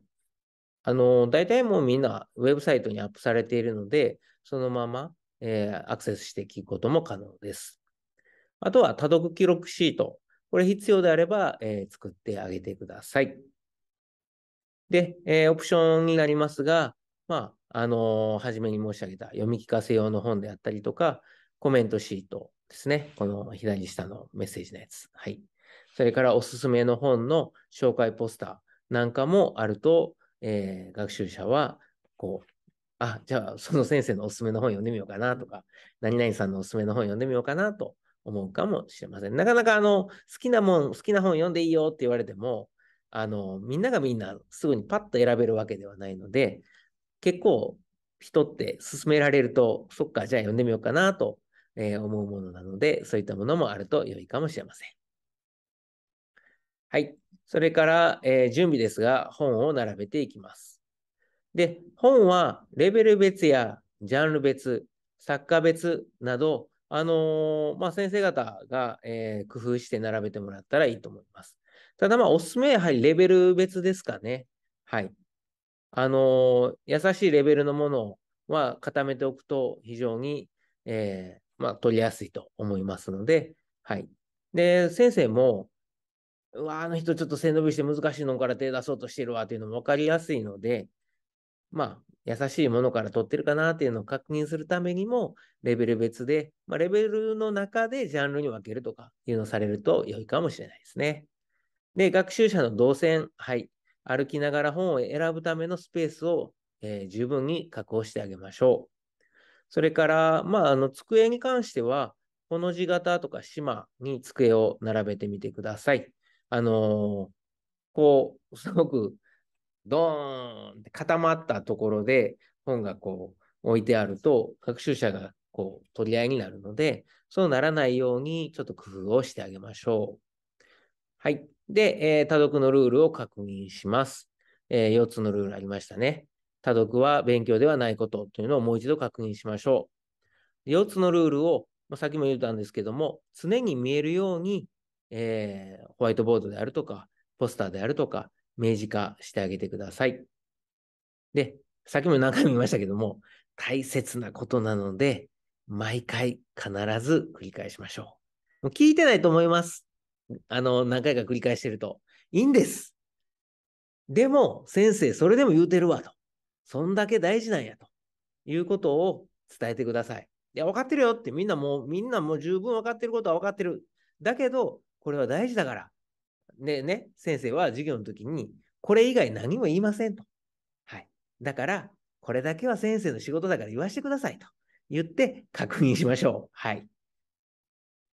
あの、大体もうみんなウェブサイトにアップされているので、そのまま、えー、アクセスして聞くことも可能です。あとは、多読記録シート。これ必要であれば、えー、作ってあげてください。で、えー、オプションになりますが、まあ、あの初めに申し上げた読み聞かせ用の本であったりとか、コメントシートですね。この左下のメッセージのやつ。はい。それからおすすめの本の紹介ポスターなんかもあると、えー、学習者は、こう、あ、じゃあその先生のおすすめの本読んでみようかなとか、何々さんのおすすめの本読んでみようかなと思うかもしれません。なかなかあの、好きなもん、好きな本読んでいいよって言われても、あの、みんながみんなすぐにパッと選べるわけではないので、結構人って勧められると、そっか、じゃあ読んでみようかなと、え思うものなので、そういったものもあると良いかもしれません。はい。それから、えー、準備ですが、本を並べていきます。で、本はレベル別やジャンル別、作家別など、あのー、まあ、先生方が、え工夫して並べてもらったらいいと思います。ただ、まあ、おすすめはやはりレベル別ですかね。はい。あのー、優しいレベルのものは固めておくと非常に、えー、まあ、取りやすいと思いますので、はい。で、先生も、うわ、あの人ちょっと背伸びして難しいのから手出そうとしてるわっていうのも分かりやすいので、まあ、優しいものから取ってるかなっていうのを確認するためにも、レベル別で、まあ、レベルの中でジャンルに分けるとかいうのをされると良いかもしれないですね。で、学習者の動線、はい。歩きながら本を選ぶためのスペースを、えー、十分に確保してあげましょう。それから、まあ、あの机に関しては、この字型とか島に机を並べてみてください。あのー、こう、すごくドーンって固まったところで本がこう置いてあると、学習者がこう取り合いになるので、そうならないようにちょっと工夫をしてあげましょう。はい。で、えー、多読のルールを確認します。えー、4つのルールありましたね。多読は勉強ではないことというのをもう一度確認しましょう。4つのルールを、まあ、さっきも言ったんですけども、常に見えるように、えー、ホワイトボードであるとか、ポスターであるとか、明示化してあげてください。で、さっきも何回も言いましたけども、大切なことなので、毎回必ず繰り返しましょう。もう聞いてないと思います。あの、何回か繰り返してると。いいんです。でも、先生、それでも言うてるわと。そんだけ大事なんやと。いうことを伝えてください。いや、分かってるよってみんなもう、みんなもう十分分かってることは分かってる。だけど、これは大事だから。ね、ね、先生は授業の時に、これ以外何も言いませんと。はい。だから、これだけは先生の仕事だから言わせてくださいと言って確認しましょう。はい。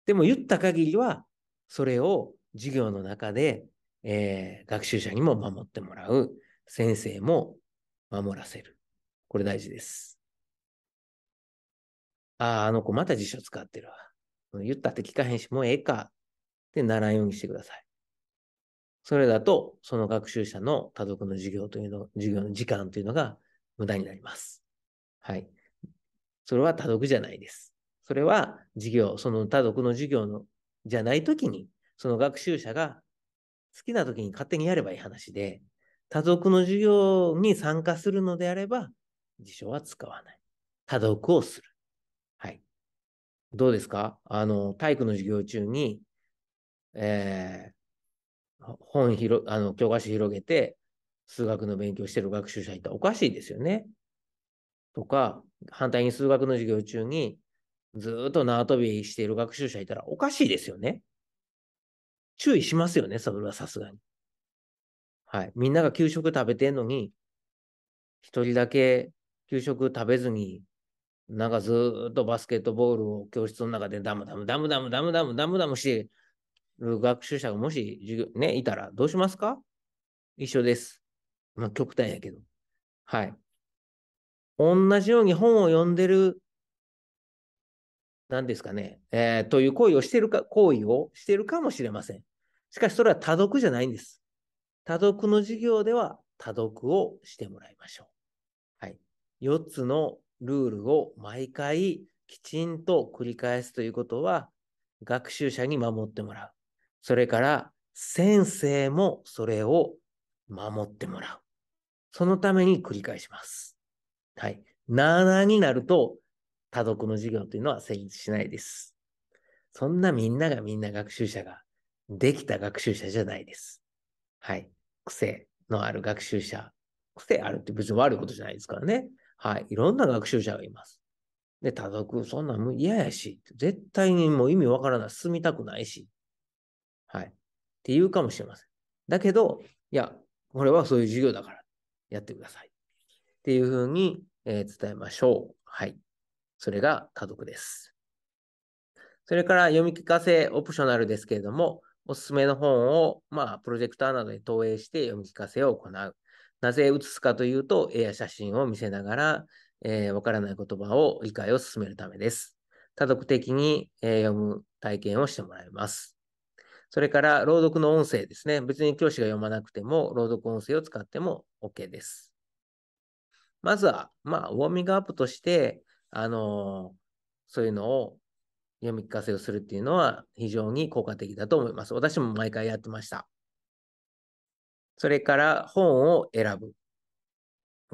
でも言った限りは、それを授業の中で、えー、学習者にも守ってもらう、先生も守らせる。これ大事です。ああ、あの子また辞書使ってるわ。言ったって聞かへんし、もうええか。ってならんようにしてください。それだと、その学習者の多読の授業というの、授業の時間というのが無駄になります。はい。それは多読じゃないです。それは授業、その多読の授業のじゃないときに、その学習者が好きな時に勝手にやればいい話で、多読の授業に参加するのであれば、辞書は使わない。多読をする。はい。どうですかあの、体育の授業中に、えー、本広、あの、教科書広げて、数学の勉強してる学習者いたらおかしいですよね。とか、反対に数学の授業中に、ずっと縄跳びしている学習者いたらおかしいですよね。注意しますよね、それはさすがに。はい。みんなが給食食べてんのに、一人だけ給食食べずに、なんかずっとバスケットボールを教室の中でダムダムダムダムダムダムダムダムしてる学習者がもし授業、ね、いたらどうしますか一緒です。まあ、極端やけど。はい。同じように本を読んでる何ですかね、えー、という行為をしているか、行為をしているかもしれません。しかし、それは多読じゃないんです。多読の授業では多読をしてもらいましょう。はい。4つのルールを毎回きちんと繰り返すということは、学習者に守ってもらう。それから、先生もそれを守ってもらう。そのために繰り返します。はい。7になると、多読の授業というのは成立しないです。そんなみんながみんな学習者ができた学習者じゃないです。はい。癖のある学習者。癖あるって別に悪いことじゃないですからね。はい。いろんな学習者がいます。で、多読、そんなん嫌やし、絶対にもう意味わからない、進みたくないし。はい。って言うかもしれません。だけど、いや、これはそういう授業だから、やってください。っていうふうに、えー、伝えましょう。はい。それが家族です。それから読み聞かせオプショナルですけれども、おすすめの本を、まあ、プロジェクターなどに投影して読み聞かせを行う。なぜ写すかというと、絵や写真を見せながら、えー、わからない言葉を理解を進めるためです。多読的に、えー、読む体験をしてもらいます。それから、朗読の音声ですね。別に教師が読まなくても、朗読音声を使っても OK です。まずは、まあ、ウォーミングアップとして、あのー、そういうのを読み聞かせをするっていうのは非常に効果的だと思います。私も毎回やってました。それから本を選ぶ。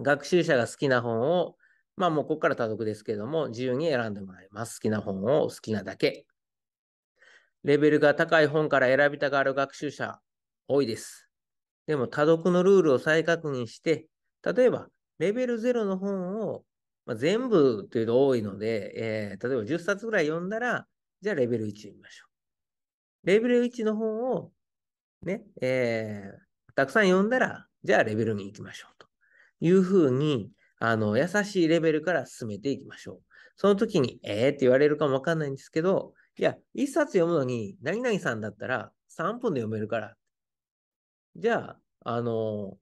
学習者が好きな本を、まあもうここから多読ですけども、自由に選んでもらいます。好きな本を好きなだけ。レベルが高い本から選びたがる学習者多いです。でも多読のルールを再確認して、例えばレベル0の本をまあ、全部というと多いので、えー、例えば10冊ぐらい読んだら、じゃあレベル1見ましょう。レベル1の本を、ね、えー、たくさん読んだら、じゃあレベル2行きましょうというふうに、あの、優しいレベルから進めていきましょう。その時に、えーって言われるかもわかんないんですけど、いや、1冊読むのに、何々さんだったら3分で読めるから。じゃあ、あの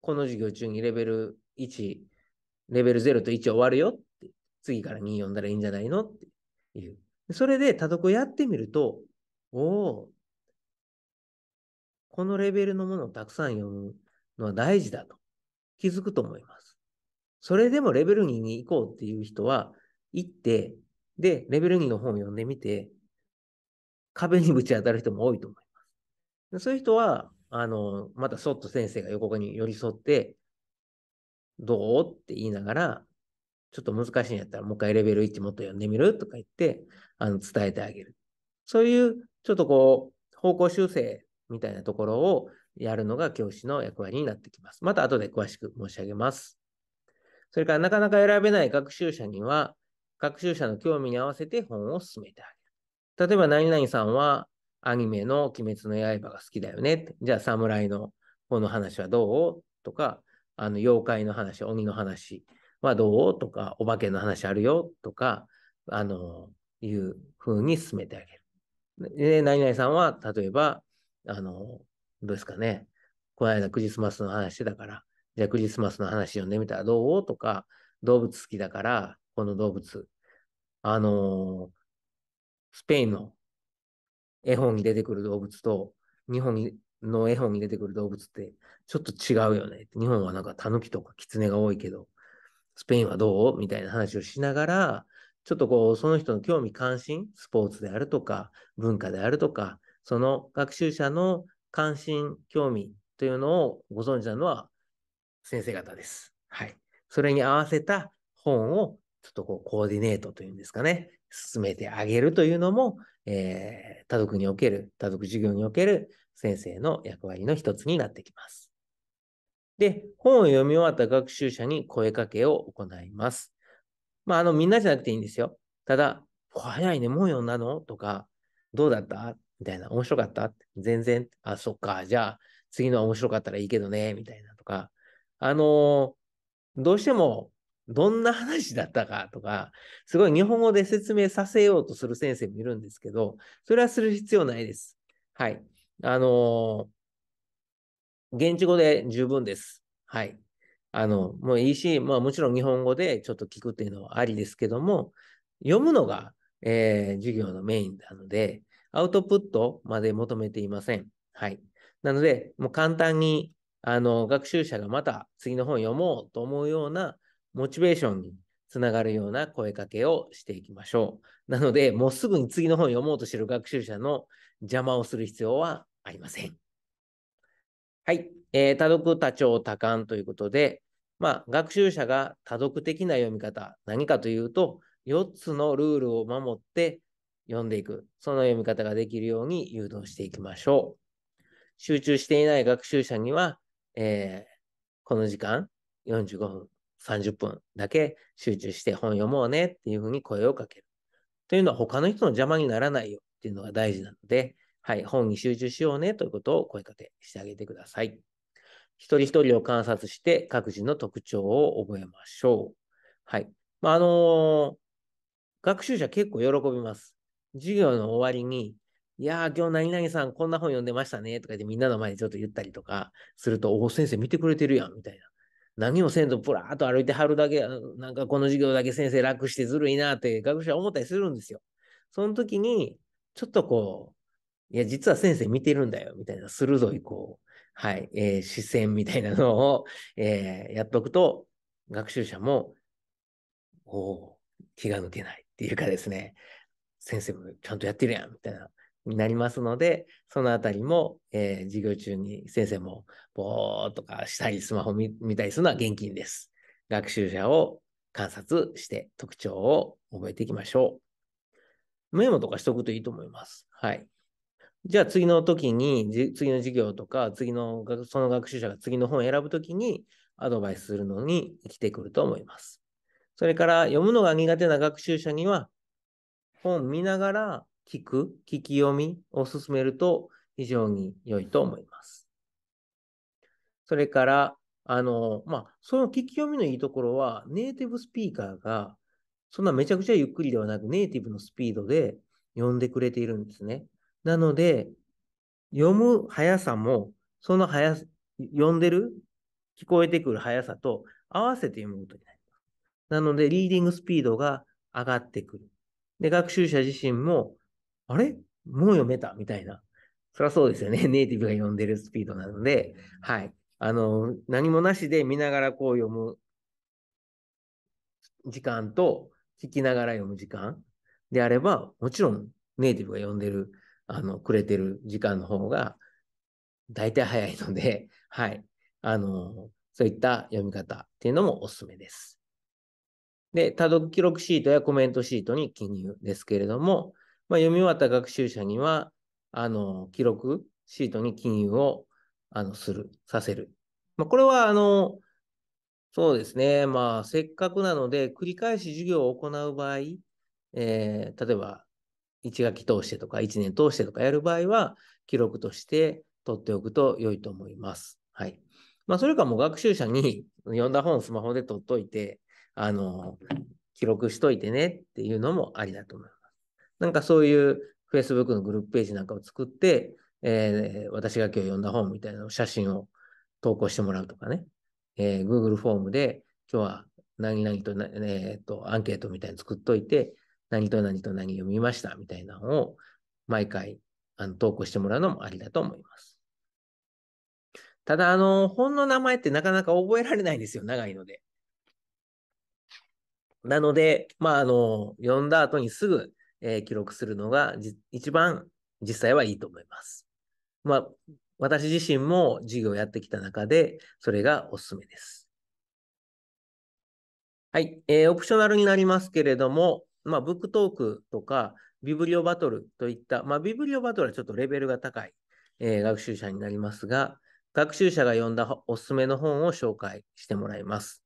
この授業中にレベル1レベル0と1終わるよって、次から2読んだらいいんじゃないのっていう。それで、多読やってみると、おお、このレベルのものをたくさん読むのは大事だと気づくと思います。それでもレベル2に行こうっていう人は、行って、で、レベル2の本を読んでみて、壁にぶち当たる人も多いと思います。そういう人は、あの、またそっと先生が横に寄り添って、どうって言いながら、ちょっと難しいんやったら、もう一回レベル1もっと読んでみるとか言って、あの、伝えてあげる。そういう、ちょっとこう、方向修正みたいなところをやるのが教師の役割になってきます。また後で詳しく申し上げます。それから、なかなか選べない学習者には、学習者の興味に合わせて本を進めてあげる。例えば、何々さんはアニメの鬼滅の刃が好きだよね。じゃあ、侍のこの話はどうとか、あの妖怪の話、鬼の話はどうとか、お化けの話あるよとか、あの、いうふうに進めてあげる。で、何々さんは、例えば、あの、どうですかね。この間クリスマスの話だから、じゃあクリスマスの話読んでみたらどうとか、動物好きだから、この動物、あのスペインの絵本に出てくる動物と、日本にの絵本に出てくる動物って、ちょっと違うよね。日本はなんかタヌキとかキツネが多いけど、スペインはどうみたいな話をしながら、ちょっとこう、その人の興味関心、スポーツであるとか、文化であるとか、その学習者の関心、興味というのをご存知なのは先生方です。はい。それに合わせた本を、ちょっとこう、コーディネートというんですかね、進めてあげるというのも、えー、多読における、多読授業における先生の役割の一つになってきます。で、本を読み終わった学習者に声かけを行います。まあ、あの、みんなじゃなくていいんですよ。ただ、早いね、もう読んだのとか、どうだったみたいな、面白かった全然、あ、そっか、じゃあ、次の面白かったらいいけどね、みたいなとか、あのー、どうしても、どんな話だったかとか、すごい日本語で説明させようとする先生もいるんですけど、それはする必要ないです。はい。あのー、現地語で十分です。はい。あの、もういいし、まあもちろん日本語でちょっと聞くっていうのはありですけども、読むのが、えー、授業のメインなので、アウトプットまで求めていません。はい。なので、もう簡単に、あの、学習者がまた次の本読もうと思うようなモチベーションにつながるような声かけをしていきましょう。なので、もうすぐに次の本読もうとしてる学習者の邪魔をする必要はありません。はい、えー、多読多聴多感ということで、まあ、学習者が多読的な読み方、何かというと、4つのルールを守って読んでいく、その読み方ができるように誘導していきましょう。集中していない学習者には、えー、この時間、45分、30分だけ集中して本読もうねっていうふうに声をかける。というのは他の人の邪魔にならないよっていうのが大事なので、はい、本に集中しようねということを声かけしてあげてください。一人一人を観察して各自の特徴を覚えましょう。はい。まあ、あのー、学習者結構喜びます。授業の終わりに、いやー、今日何々さんこんな本読んでましたねとか言ってみんなの前でちょっと言ったりとかすると、お先生見てくれてるやんみたいな。何もせんとぷらーっと歩いてはるだけ、なんかこの授業だけ先生楽してずるいなって学習者思ったりするんですよ。その時に、ちょっとこう、いや、実は先生見てるんだよ、みたいな鋭い、こう、はい、えー、視線みたいなのを、[laughs] えー、やっとくと、学習者も、おお、気が抜けないっていうかですね、先生もちゃんとやってるやん、みたいな、になりますので、そのあたりも、えー、授業中に先生も、ぼーっとかしたり、スマホ見見たりするのは厳禁です。学習者を観察して特徴を覚えていきましょう。メモとかしとくといいと思います。はい。じゃあ次の時に、次の授業とか、次の、その学習者が次の本を選ぶときに、アドバイスするのに生きてくると思います。それから、読むのが苦手な学習者には、本見ながら聞く、聞き読みを進めると非常に良いと思います。それから、あの、まあ、その聞き読みのいいところは、ネイティブスピーカーが、そんなめちゃくちゃゆっくりではなく、ネイティブのスピードで読んでくれているんですね。なので、読む速さも、その速さ、読んでる、聞こえてくる速さと合わせて読むことになります。なので、リーディングスピードが上がってくる。で、学習者自身も、あれもう読めたみたいな。そりゃそうですよね。[laughs] ネイティブが読んでるスピードなので、はい。あの、何もなしで見ながらこう読む時間と、聞きながら読む時間であれば、もちろんネイティブが読んでるあの、くれてる時間の方が、大体早いので、[laughs] はい。あの、そういった読み方っていうのもおすすめです。で、多読記録シートやコメントシートに記入ですけれども、まあ、読み終わった学習者には、あの、記録シートに記入を、あの、する、させる。まあ、これは、あの、そうですね。まあ、せっかくなので、繰り返し授業を行う場合、えー、例えば、1学期通してとか1年通してとかやる場合は、記録として取っておくと良いと思います。はい。まあ、それかもう学習者に [laughs] 読んだ本をスマホで取っといて、あの、記録しといてねっていうのもありだと思います。なんかそういう Facebook のグループページなんかを作って、えー、私が今日読んだ本みたいな写真を投稿してもらうとかね、えー、Google フォームで今日は何々と,、えー、とアンケートみたいに作っといて、何と何と何読みましたみたいなのを毎回あの投稿してもらうのもありだと思います。ただ、あの、本の名前ってなかなか覚えられないんですよ、長いので。なので、まあ、あの、読んだ後にすぐ、えー、記録するのが一番実際はいいと思います。まあ、私自身も授業やってきた中で、それがおすすめです。はい、えー、オプショナルになりますけれども、まあ、ブックトークとか、ビブリオバトルといった、まあ、ビブリオバトルはちょっとレベルが高い、えー、学習者になりますが、学習者が読んだおすすめの本を紹介してもらいます。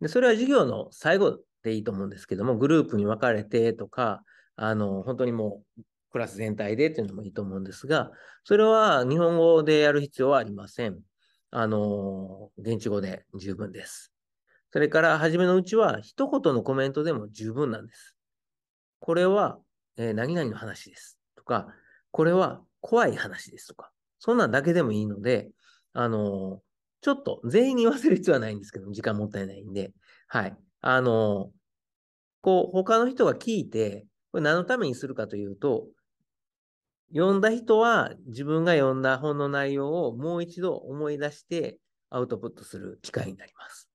でそれは授業の最後でいいと思うんですけども、グループに分かれてとか、あの本当にもうクラス全体でというのもいいと思うんですが、それは日本語でやる必要はありません。あの、現地語で十分です。それから、初めのうちは、一言のコメントでも十分なんです。これは、えー、何々の話です。とか、これは怖い話です。とか、そんなんだけでもいいので、あのー、ちょっと全員に言わせる必要はないんですけど、時間もったいないんで、はい。あのー、こう、他の人が聞いて、これ何のためにするかというと、読んだ人は自分が読んだ本の内容をもう一度思い出してアウトプットする機会になります。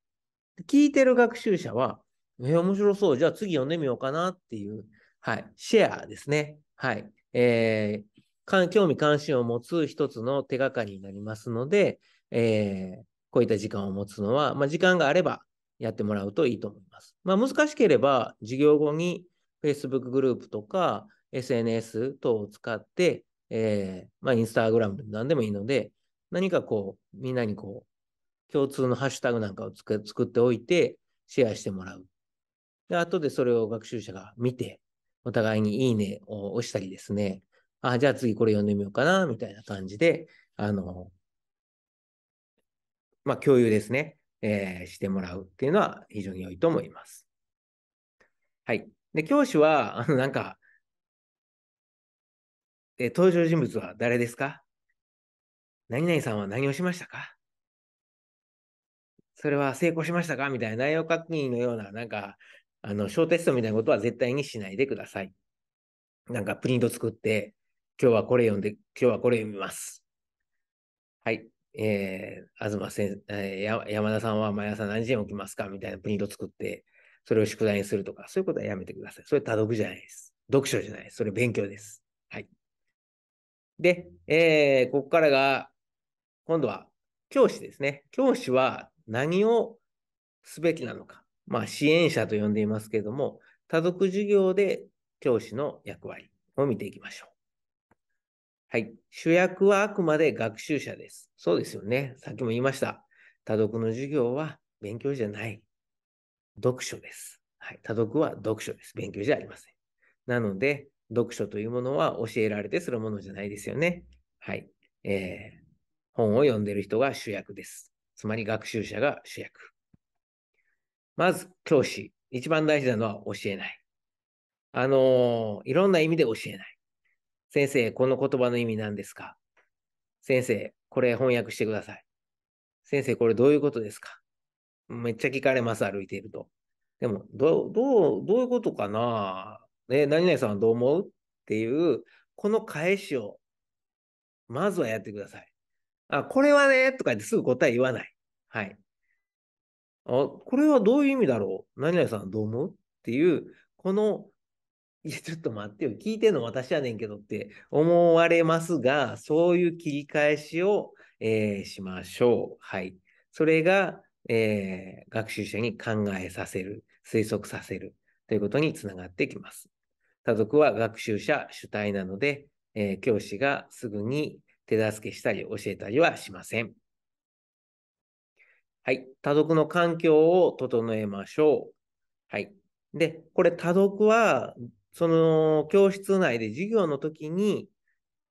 聞いてる学習者は、えー、面白そう。じゃあ次読んでみようかなっていう、はい、シェアですね。はい。えー、興味関心を持つ一つの手がかりになりますので、えー、こういった時間を持つのは、まあ、時間があればやってもらうといいと思います。まあ、難しければ、授業後に Facebook グループとか SNS 等を使って、えー、まあ、Instagram なんでもいいので、何かこう、みんなにこう、共通のハッシュタグなんかをつく作っておいて、シェアしてもらう。で、後でそれを学習者が見て、お互いにいいねを押したりですね、あ、じゃあ次これ読んでみようかな、みたいな感じで、あの、まあ、共有ですね、えー、してもらうっていうのは非常に良いと思います。はい。で、教師は、あの、なんか、え登場人物は誰ですか何々さんは何をしましたかそれは成功しましたかみたいな内容確認のような、なんか、あの、小テストみたいなことは絶対にしないでください。なんか、プリント作って、今日はこれ読んで、今日はこれ読みます。はい。えー、東先生、えー、山田さんは毎朝何時に起きますかみたいなプリント作って、それを宿題にするとか、そういうことはやめてください。それ多読じゃないです。読書じゃないです。それ勉強です。はい。で、えー、ここからが、今度は教師ですね。教師は何をすべきなのか。まあ、支援者と呼んでいますけれども、多読授業で教師の役割を見ていきましょう。はい。主役はあくまで学習者です。そうですよね。さっきも言いました。多読の授業は勉強じゃない。読書です。はい。多読は読書です。勉強じゃありません。なので、読書というものは教えられてするものじゃないですよね。はい。えー、本を読んでる人が主役です。つまり学習者が主役。まず、教師。一番大事なのは教えない。あのー、いろんな意味で教えない。先生、この言葉の意味何ですか先生、これ翻訳してください。先生、これどういうことですかめっちゃ聞かれます、歩いていると。でも、どう、どう、どういうことかなえ、何々さんはどう思うっていう、この返しを、まずはやってください。あ、これはね、とか言ってすぐ答え言わない。はい。あ、これはどういう意味だろう何々さんどう思うっていう、この、いや、ちょっと待ってよ。聞いてんの私やねんけどって思われますが、そういう切り返しを、えー、しましょう。はい。それが、えー、学習者に考えさせる、推測させるということにつながってきます。家族は学習者主体なので、えー、教師がすぐに手助けしたり教えたりはしません。はい。多読の環境を整えましょう。はい。で、これ多読は、その教室内で授業の時に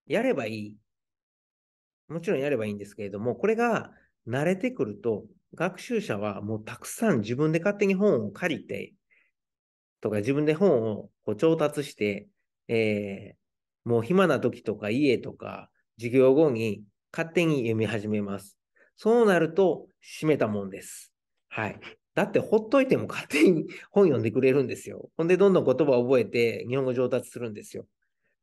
やればいい。もちろんやればいいんですけれども、これが慣れてくると、学習者はもうたくさん自分で勝手に本を借りて、とか自分で本をこう調達して、えー、もう暇な時とか家とか、授業後に勝手に読み始めます。そうなると、閉めたもんです。はい。だって、ほっといても勝手に [laughs] 本読んでくれるんですよ。ほんで、どんどん言葉を覚えて、日本語上達するんですよ。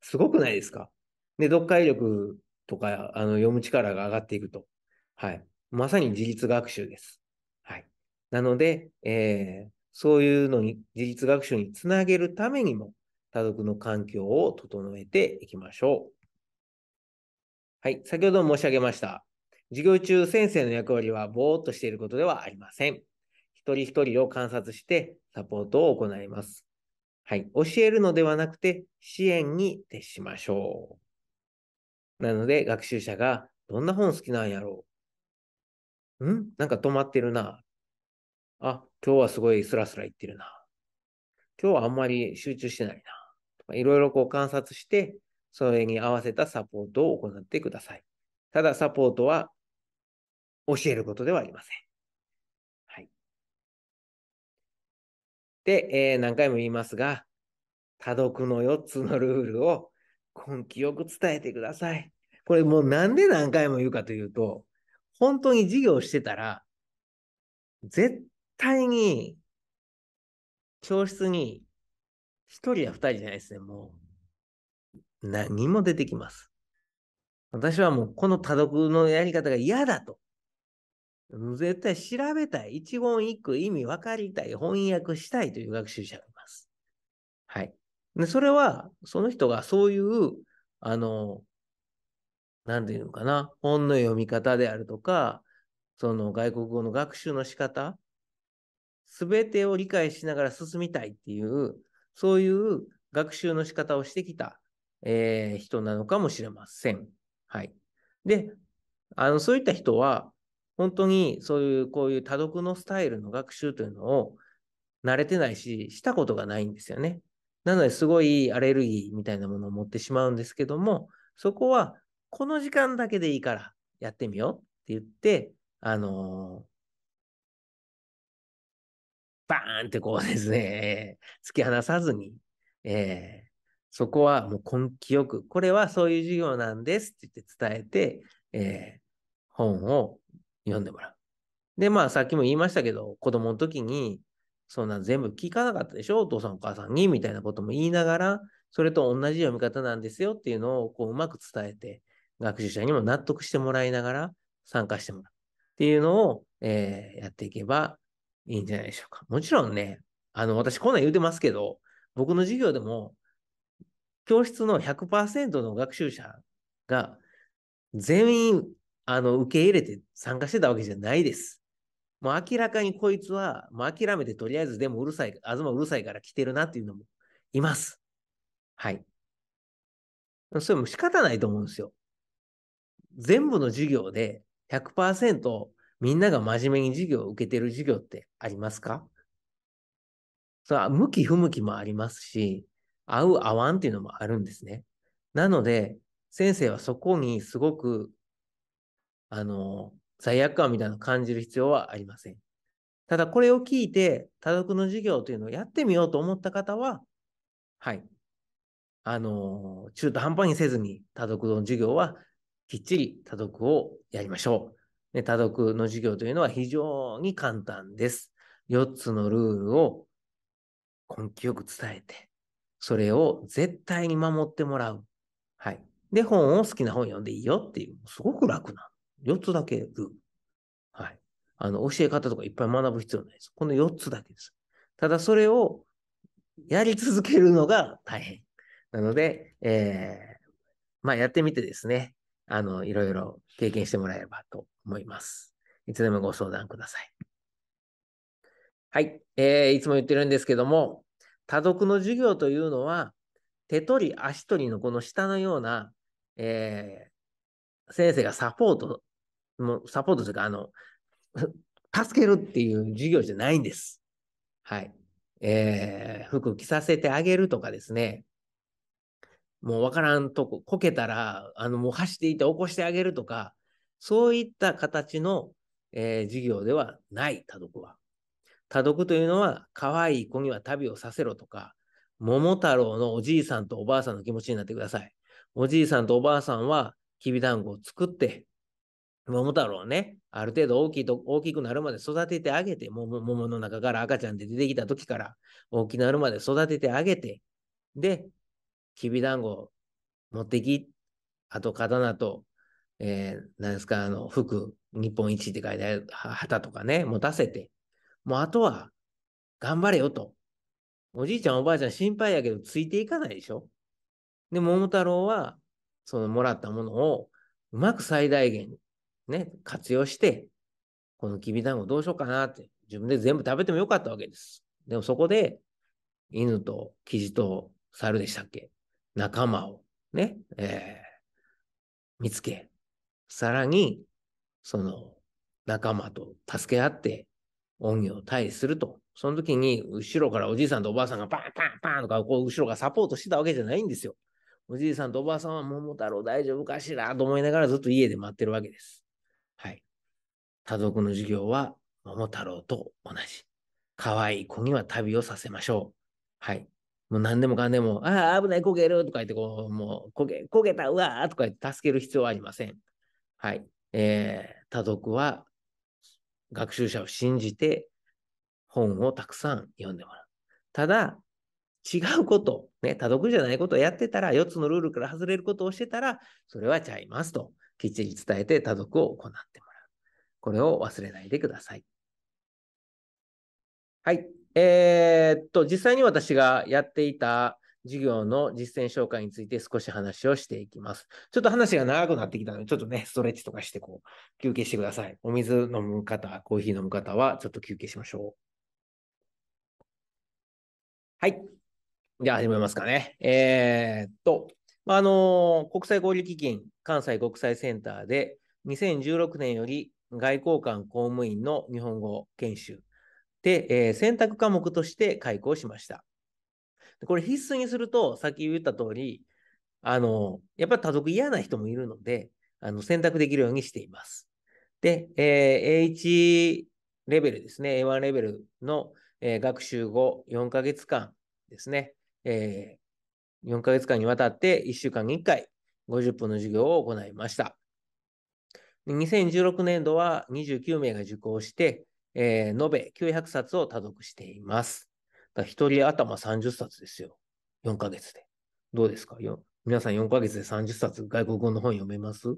すごくないですかで、読解力とか、あの、読む力が上がっていくと。はい。まさに自立学習です。はい。なので、えー、そういうのに、自立学習につなげるためにも、多読の環境を整えていきましょう。はい、先ほど申し上げました。授業中、先生の役割はぼーっとしていることではありません。一人一人を観察してサポートを行います。はい、教えるのではなくて支援に徹しましょう。なので、学習者がどんな本好きなんやろう。んなんか止まってるな。あ、今日はすごいスラスラ言ってるな。今日はあんまり集中してないな。とかいろいろこう観察して、それに合わせたサポートを行ってください。ただ、サポートは教えることではありません。はい。で、えー、何回も言いますが、多読の4つのルールを根気よく伝えてください。これもうなんで何回も言うかというと、本当に授業してたら、絶対に教室に1人や2人じゃないですね、もう。何も出てきます。私はもうこの多読のやり方が嫌だと。絶対調べたい。一言一句意味分かりたい。翻訳したいという学習者がいます。はい。でそれは、その人がそういう、あの、何て言うのかな。本の読み方であるとか、その外国語の学習の仕方、すべてを理解しながら進みたいっていう、そういう学習の仕方をしてきたえー、人なのかもしれません。はい。で、あの、そういった人は、本当にそういう、こういう多読のスタイルの学習というのを慣れてないし、したことがないんですよね。なので、すごいアレルギーみたいなものを持ってしまうんですけども、そこは、この時間だけでいいからやってみようって言って、あのーバーンってこうですね、突き放さずに、えそこはもう根気よく、これはそういう授業なんですって言って伝えて、えー、本を読んでもらう。で、まあさっきも言いましたけど、子供の時に、そんな全部聞かなかったでしょお父さんお母さんにみたいなことも言いながら、それと同じ読み方なんですよっていうのをこううまく伝えて、学習者にも納得してもらいながら参加してもらうっていうのを、えー、やっていけばいいんじゃないでしょうか。もちろんね、あの、私こんなん言うてますけど、僕の授業でも教室の100%の学習者が全員あの受け入れて参加してたわけじゃないです。もう明らかにこいつは、もう諦めてとりあえずでもうるさい、東うるさいから来てるなっていうのもいます。はい。それも仕方ないと思うんですよ。全部の授業で100%みんなが真面目に授業を受けてる授業ってありますかそれは向き不向きもありますし、合う合わんっていうのもあるんですね。なので、先生はそこにすごく、あの、罪悪感みたいなのを感じる必要はありません。ただ、これを聞いて、多読の授業というのをやってみようと思った方は、はい。あの、中途半端にせずに、多読の授業はきっちり多読をやりましょう。ね、多読の授業というのは非常に簡単です。4つのルールを根気よく伝えて、それを絶対に守ってもらう。はい。で、本を好きな本読んでいいよっていう、すごく楽な。4つだけルール。はい。あの、教え方とかいっぱい学ぶ必要ないです。この4つだけです。ただ、それをやり続けるのが大変。なので、えー、まあ、やってみてですね、あの、いろいろ経験してもらえればと思います。いつでもご相談ください。はい。えー、いつも言ってるんですけども、多読の授業というのは、手取り足取りのこの下のような、えー、先生がサポート、もうサポートというか、あの、[laughs] 助けるっていう授業じゃないんです。はい。えー、服着させてあげるとかですね。もうわからんとこ、こけたら、あの、もう走っていて起こしてあげるとか、そういった形の、えー、授業ではない、多読は。多読というのは、可愛い子には旅をさせろとか、桃太郎のおじいさんとおばあさんの気持ちになってください。おじいさんとおばあさんは、きびだんごを作って、桃太郎をね、ある程度大きいと大きくなるまで育ててあげて、桃桃の中から赤ちゃんで出てきた時から大きくなるまで育ててあげて、で、きびだんごを持ってき、あと刀と、えー、何ですか、あの、服、日本一って書いてある旗とかね、持たせて、もうあとは、頑張れよと。おじいちゃんおばあちゃん心配やけど、ついていかないでしょで、桃太郎は、そのもらったものを、うまく最大限、ね、活用して、このきびだんごどうしようかなって、自分で全部食べてもよかったわけです。でもそこで、犬とキジと猿でしたっけ仲間をね、えー、見つけ、さらに、その仲間と助け合って、恩義を対すると。その時に、後ろからおじいさんとおばあさんがパンパンパンとか、こう、後ろがサポートしてたわけじゃないんですよ。おじいさんとおばあさんは、桃太郎大丈夫かしらと思いながらずっと家で待ってるわけです。はい。家族の授業は、桃太郎と同じ。可愛い子には旅をさせましょう。はい。もう何でもかんでも、ああ、危ない、焦げるとか言って、こう、もう、焦げ、焦げた、うわーとか言って助ける必要はありません。はい。えー、多読は学習者を信じて本をたくさん読んでもらう。ただ、違うこと、ね、多読じゃないことをやってたら、4つのルールから外れることをしてたら、それはちゃいますと、きっちり伝えて多読を行ってもらう。これを忘れないでください。はい。えー、っと、実際に私がやっていた、事業の実践紹介について少し話をしていきます。ちょっと話が長くなってきたので、ちょっとね、ストレッチとかしてこう、休憩してください。お水飲む方、コーヒー飲む方は、ちょっと休憩しましょう。はい。じゃあ始めますかね。えー、っと、まあのー、国際交流基金関西国際センターで、2016年より外交官公務員の日本語研修で、えー、選択科目として開講しました。これ必須にすると、さっき言った通り、あの、やっぱり多読嫌な人もいるので、あの、選択できるようにしています。で、えー、A1 レベルですね、A1 レベルの、えー、学習後4ヶ月間ですね、えー、4ヶ月間にわたって1週間に1回50分の授業を行いました。2016年度は29名が受講して、えー、延べ900冊を多読しています。一人頭30冊ですよ。4ヶ月で。どうですか皆さん4ヶ月で30冊外国語の本読めます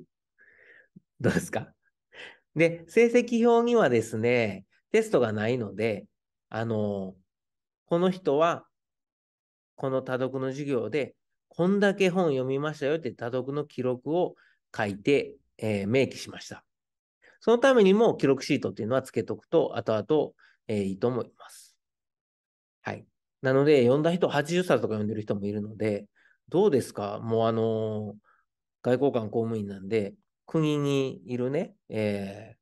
どうですかで、成績表にはですね、テストがないので、あの、この人は、この多読の授業で、こんだけ本読みましたよって多読の記録を書いて、えー、明記しました。そのためにも記録シートっていうのはつけとくと、後々、えー、いいと思います。なので、読んだ人、80冊とか読んでる人もいるので、どうですかもうあのー、外交官公務員なんで、国にいるね、え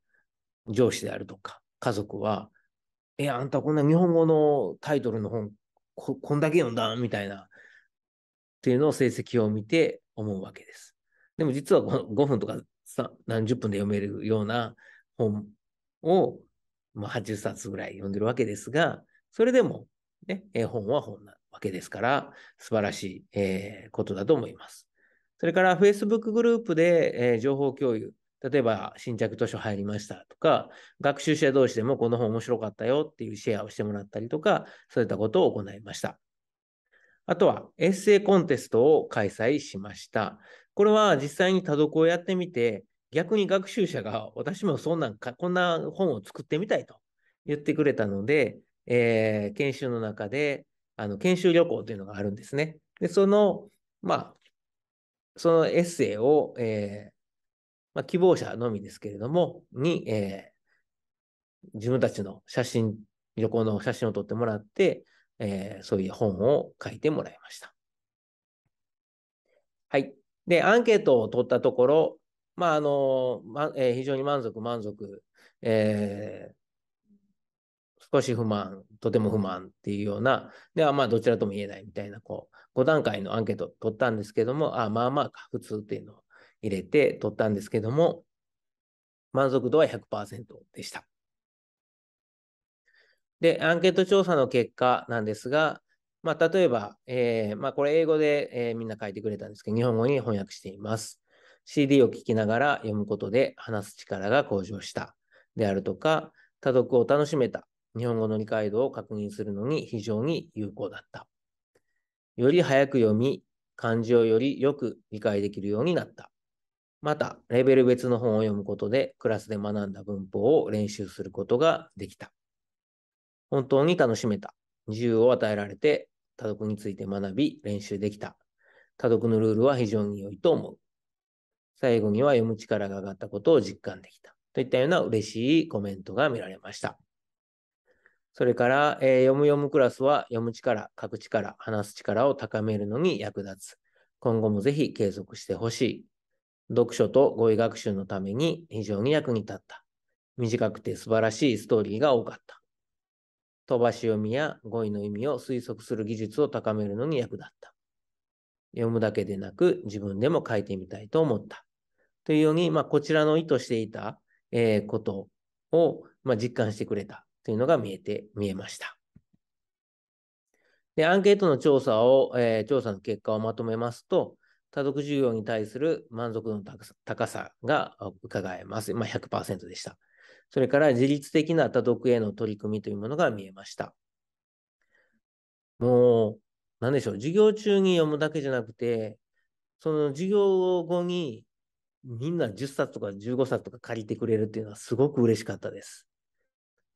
ー、上司であるとか、家族は、え、あんたこんな日本語のタイトルの本、ここんだけ読んだみたいな、っていうのを成績を見て思うわけです。でも実は5分とか何十分で読めるような本を、まあ、80冊ぐらい読んでるわけですが、それでもね、本は本なわけですから、素晴らしい、えことだと思います。それから Facebook グループで、え情報共有。例えば、新着図書入りましたとか、学習者同士でもこの本面白かったよっていうシェアをしてもらったりとか、そういったことを行いました。あとは、エッセイコンテストを開催しました。これは実際に多読をやってみて、逆に学習者が私もそんなんか、こんな本を作ってみたいと言ってくれたので、えー、研修の中で、あの研修旅行というのがあるんですね。で、その、まあ、そのエッセイを、えー、まあ、希望者のみですけれども、に、えー、自分たちの写真、旅行の写真を撮ってもらって、えー、そういう本を書いてもらいました。はい。で、アンケートを取ったところ、まあ、あの、まえー、非常に満足、満足、えー、少し不満、とても不満っていうような、ではまあどちらとも言えないみたいな、こう、5段階のアンケート取ったんですけども、あまあまあ普通っていうのを入れて取ったんですけども、満足度は100%でした。で、アンケート調査の結果なんですが、まあ、例えば、えー、まあ、これ英語で、えー、みんな書いてくれたんですけど、日本語に翻訳しています。CD を聴きながら読むことで話す力が向上したであるとか、多読を楽しめた日本語の理解度を確認するのに非常に有効だった。より早く読み、漢字をよりよく理解できるようになった。また、レベル別の本を読むことで、クラスで学んだ文法を練習することができた。本当に楽しめた。自由を与えられて、多読について学び、練習できた。多読のルールは非常に良いと思う。最後には読む力が上がったことを実感できた。といったような嬉しいコメントが見られました。それから、えー、読む読むクラスは読む力、書く力、話す力を高めるのに役立つ。今後もぜひ継続してほしい。読書と語彙学習のために非常に役に立った。短くて素晴らしいストーリーが多かった。飛ばし読みや語彙の意味を推測する技術を高めるのに役立った。読むだけでなく自分でも書いてみたいと思った。というように、まあ、こちらの意図していた、えー、ことを、まあ、実感してくれたというのが見えて、見えました。で、アンケートの調査を、えー、調査の結果をまとめますと、多読授業に対する満足度の高さが伺えます。まあ、100%でした。それから自律的な多読への取り組みというものが見えました。もう、なんでしょう、授業中に読むだけじゃなくて、その授業後にみんな10冊とか15冊とか借りてくれるっていうのはすごく嬉しかったです。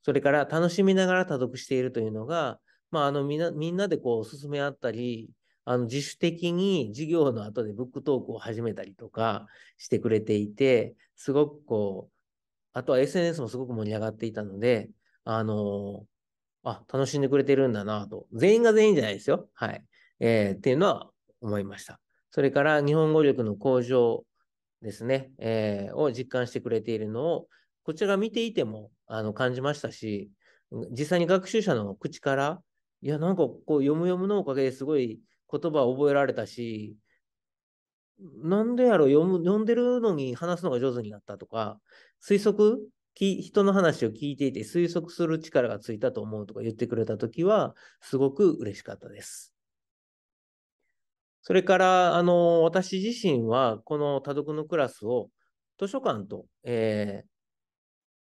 それから楽しみながら多読しているというのが、まあ、あのみんなみんなでこう進め合ったり、あの自主的に授業の後でブックトークを始めたりとかしてくれていて、すごくこう、あとは SNS もすごく盛り上がっていたので、あのあ、楽しんでくれてるんだなと。全員が全員じゃないですよ。はい。えー、っていうのは思いました。それから日本語力の向上ですね、えー、を実感してくれているのを、こちらが見ていてもあの感じましたし、実際に学習者の口から、いや、なんかこう、読む読むのおかげですごい言葉を覚えられたし、なんでやろ読む、読んでるのに話すのが上手になったとか、推測き、人の話を聞いていて推測する力がついたと思うとか言ってくれたときは、すごく嬉しかったです。それから、あの、私自身は、この多読のクラスを図書館と、えー、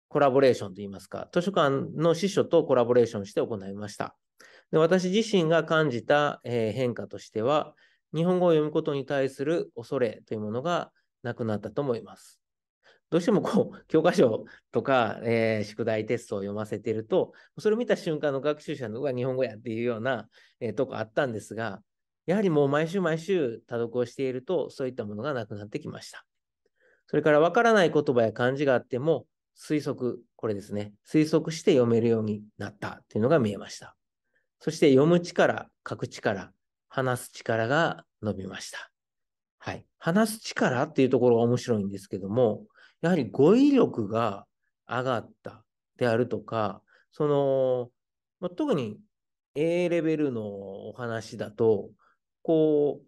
コラボレーションといいますか、図書館の司書とコラボレーションして行いました。で私自身が感じた、えー、変化としては、日本語を読むことに対する恐れというものがなくなったと思います。どうしてもこう [laughs] 教科書とか、えー、宿題テストを読ませていると、それを見た瞬間の学習者の方が日本語やっていうような、えー、とこあったんですが、やはりもう毎週毎週多読をしていると、そういったものがなくなってきました。それから分からない言葉や漢字があっても、推測、これですね。推測して読めるようになったというのが見えました。そして読む力、書く力、話す力が伸びました。はい。話す力っていうところが面白いんですけども、やはり語彙力が上がったであるとか、その、まあ、特に A レベルのお話だと、こう、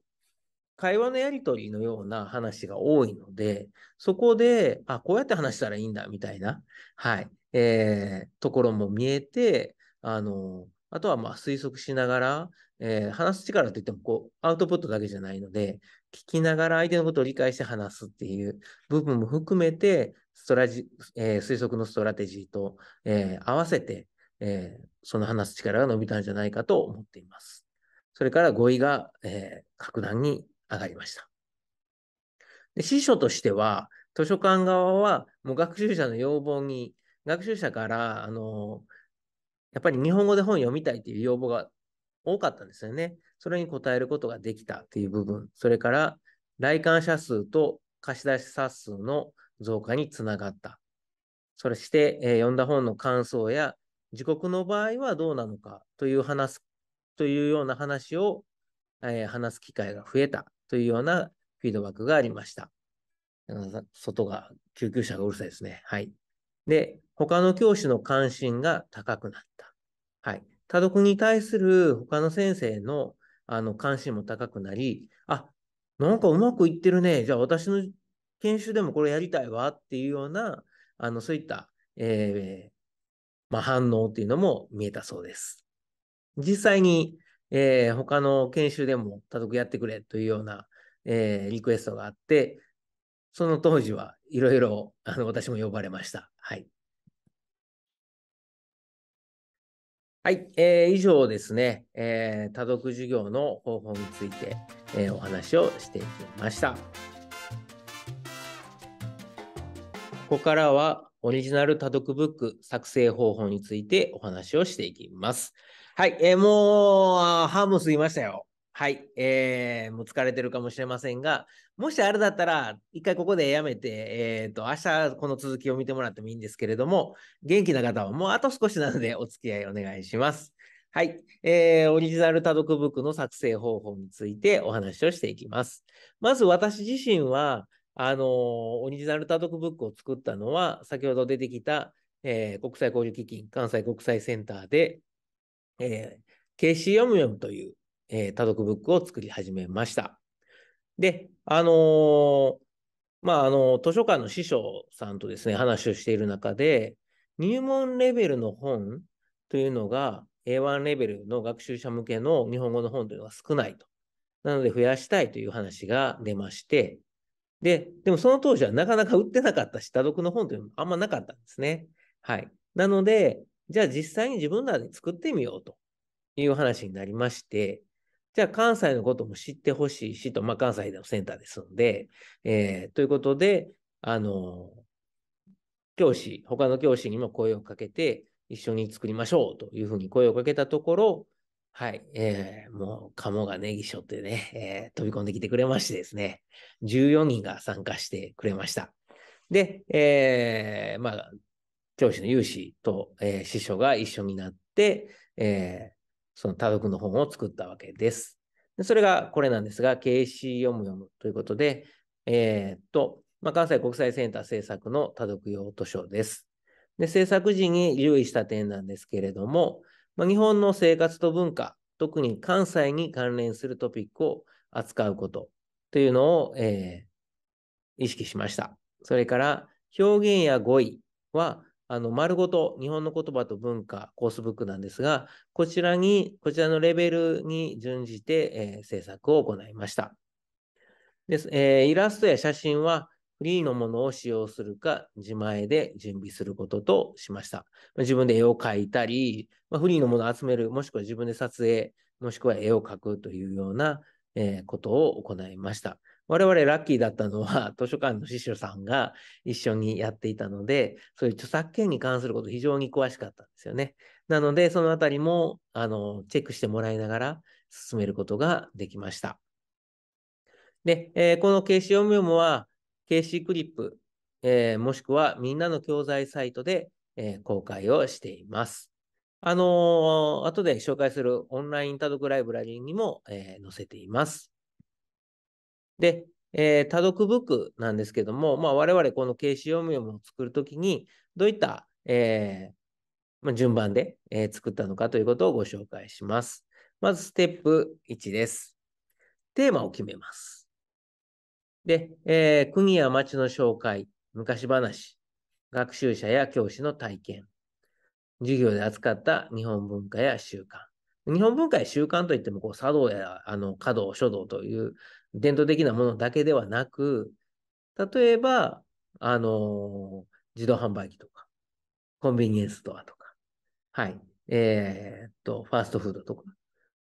会話のやり取りのような話が多いので、そこで、あ、こうやって話したらいいんだ、みたいな、はい、えー、ところも見えて、あの、あとはまあ推測しながら、えー、話す力といってもこうアウトプットだけじゃないので、聞きながら相手のことを理解して話すっていう部分も含めて、ストラジえー、推測のストラテジーと、えー、合わせて、えー、その話す力が伸びたんじゃないかと思っています。それから語彙が、えー、格段に上がりました。で司書としては、図書館側はもう学習者の要望に、学習者からあのやっぱり日本語で本読みたいという要望が多かったんですよね。それに応えることができたという部分、それから来館者数と貸し出し冊数の増加につながった。そして、えー、読んだ本の感想や、自国の場合はどうなのかという話というような話を、えー、話す機会が増えたというようなフィードバックがありました。外が、救急車がうるさいですね。はい。で、他の教師の関心が高くなった。はい。多読に対する他の先生のあの関心も高くなり、あ、なんかうまくいってるね。じゃあ私の研修でもこれやりたいわっていうような、あの、そういった、えー、まあ、反応っていうのも見えたそうです。実際にえー、他の研修でも多読やってくれというような、えー、リクエストがあって、その当時はいろいろあの私も呼ばれました。はい。はい、えー、以上ですね、えー、多読授業の方法について、えー、お話をしてきました。ここからはオリジナル多読ブック作成方法についてお話をしていきます。はい、えー、もう、半ム過ぎましたよ。はい、えー、もう疲れてるかもしれませんが、もしあれだったら、一回ここでやめて、えっ、ー、と、明日この続きを見てもらってもいいんですけれども、元気な方はもうあと少しなのでお付き合いお願いします。はい、えー、オリジナル多読ブックの作成方法についてお話をしていきます。まず私自身は、あのー、オリジナル多読ブックを作ったのは、先ほど出てきた、えー、国際交流基金関西国際センターで、えー、KC 読む読むという、えー、多読ブックを作り始めました。で、あのー、まあ、あの、図書館の師匠さんとですね、話をしている中で、入門レベルの本というのが、A1 レベルの学習者向けの日本語の本というのが少ないと。なので、増やしたいという話が出まして、で、でもその当時はなかなか売ってなかったし、多読の本というのもあんまなかったんですね。はい。なので、じゃあ実際に自分らで作ってみようという話になりまして、じゃあ関西のことも知ってほしいしと、まあ、関西のセンターですので、えー、ということで、あの、教師、他の教師にも声をかけて、一緒に作りましょうというふうに声をかけたところ、はい、えー、もう、鴨がネギしょってね、えー、飛び込んできてくれましてですね、14人が参加してくれました。で、えー、まあ、教師の有志と、えー、師匠が一緒になって、えー、その多読の本を作ったわけです。でそれがこれなんですが、KC 読む読むということで、えー、っと、まあ、関西国際センター制作の多読用図書です。で、制作時に留意した点なんですけれども、まあ、日本の生活と文化、特に関西に関連するトピックを扱うことというのを、えー、意識しました。それから、表現や語彙はあの、丸ごと、日本の言葉と文化コースブックなんですが、こちらに、こちらのレベルに準じて、えー、制作を行いました。です、えー、イラストや写真は、フリーのものを使用するか、自前で準備することとしました。自分で絵を描いたり、まあ、フリーのものを集める、もしくは自分で撮影、もしくは絵を描くというような、えー、ことを行いました。我々ラッキーだったのは [laughs] 図書館の司書さんが一緒にやっていたので、そういう著作権に関すること非常に詳しかったんですよね。なので、そのあたりもあのチェックしてもらいながら進めることができました。で、えー、この形式読み読むは、形式クリップ、えー、もしくはみんなの教材サイトで、えー、公開をしています。あのー、後で紹介するオンライン多読ライブラリにも、え載せています。で、えー、多読ブックなんですけども、まあ、我々この形式読み読みを作るときに、どういった、えーまあ、順番で、えー、作ったのかということをご紹介します。まず、ステップ1です。テーマを決めます。で、えー、国や町の紹介、昔話、学習者や教師の体験、授業で扱った日本文化や習慣。日本文化や習慣といってもこう茶道やあの華道、書道という伝統的なものだけではなく、例えば、あの自動販売機とか、コンビニエンスストアとか、はい、えー、っと、ファーストフードとか、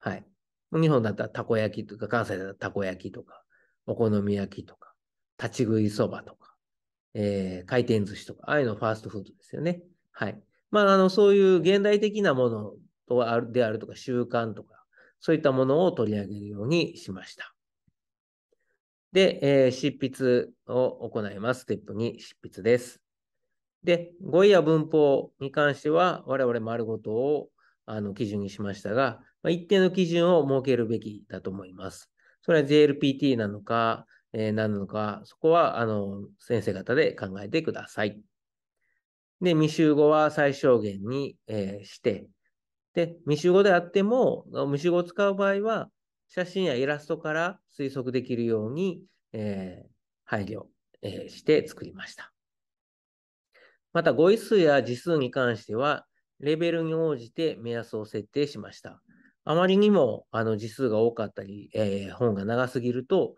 はい。日本だったらたこ焼きとか、関西だったらたこ焼きとか、お好み焼きとか、立ち食いそばとか、えー、回転寿司とか、ああいうのファーストフードですよね。はい。まあ、あの、そういう現代的なものとであるとか、習慣とか、そういったものを取り上げるようにしました。で、えー、執筆を行います。ステップ2、執筆です。で、語彙や文法に関しては、我々丸ごとをあの基準にしましたが、まあ、一定の基準を設けるべきだと思います。それは JLPT なのか、えー、何なのか、そこはあの先生方で考えてください。で、未集語は最小限に、えー、して、で、未集語であっても、未集語を使う場合は、写真やイラストから推測できるように、えー、配慮、えー、して作りました。また、語彙数や字数に関しては、レベルに応じて目安を設定しました。あまりにもあの字数が多かったり、えー、本が長すぎると、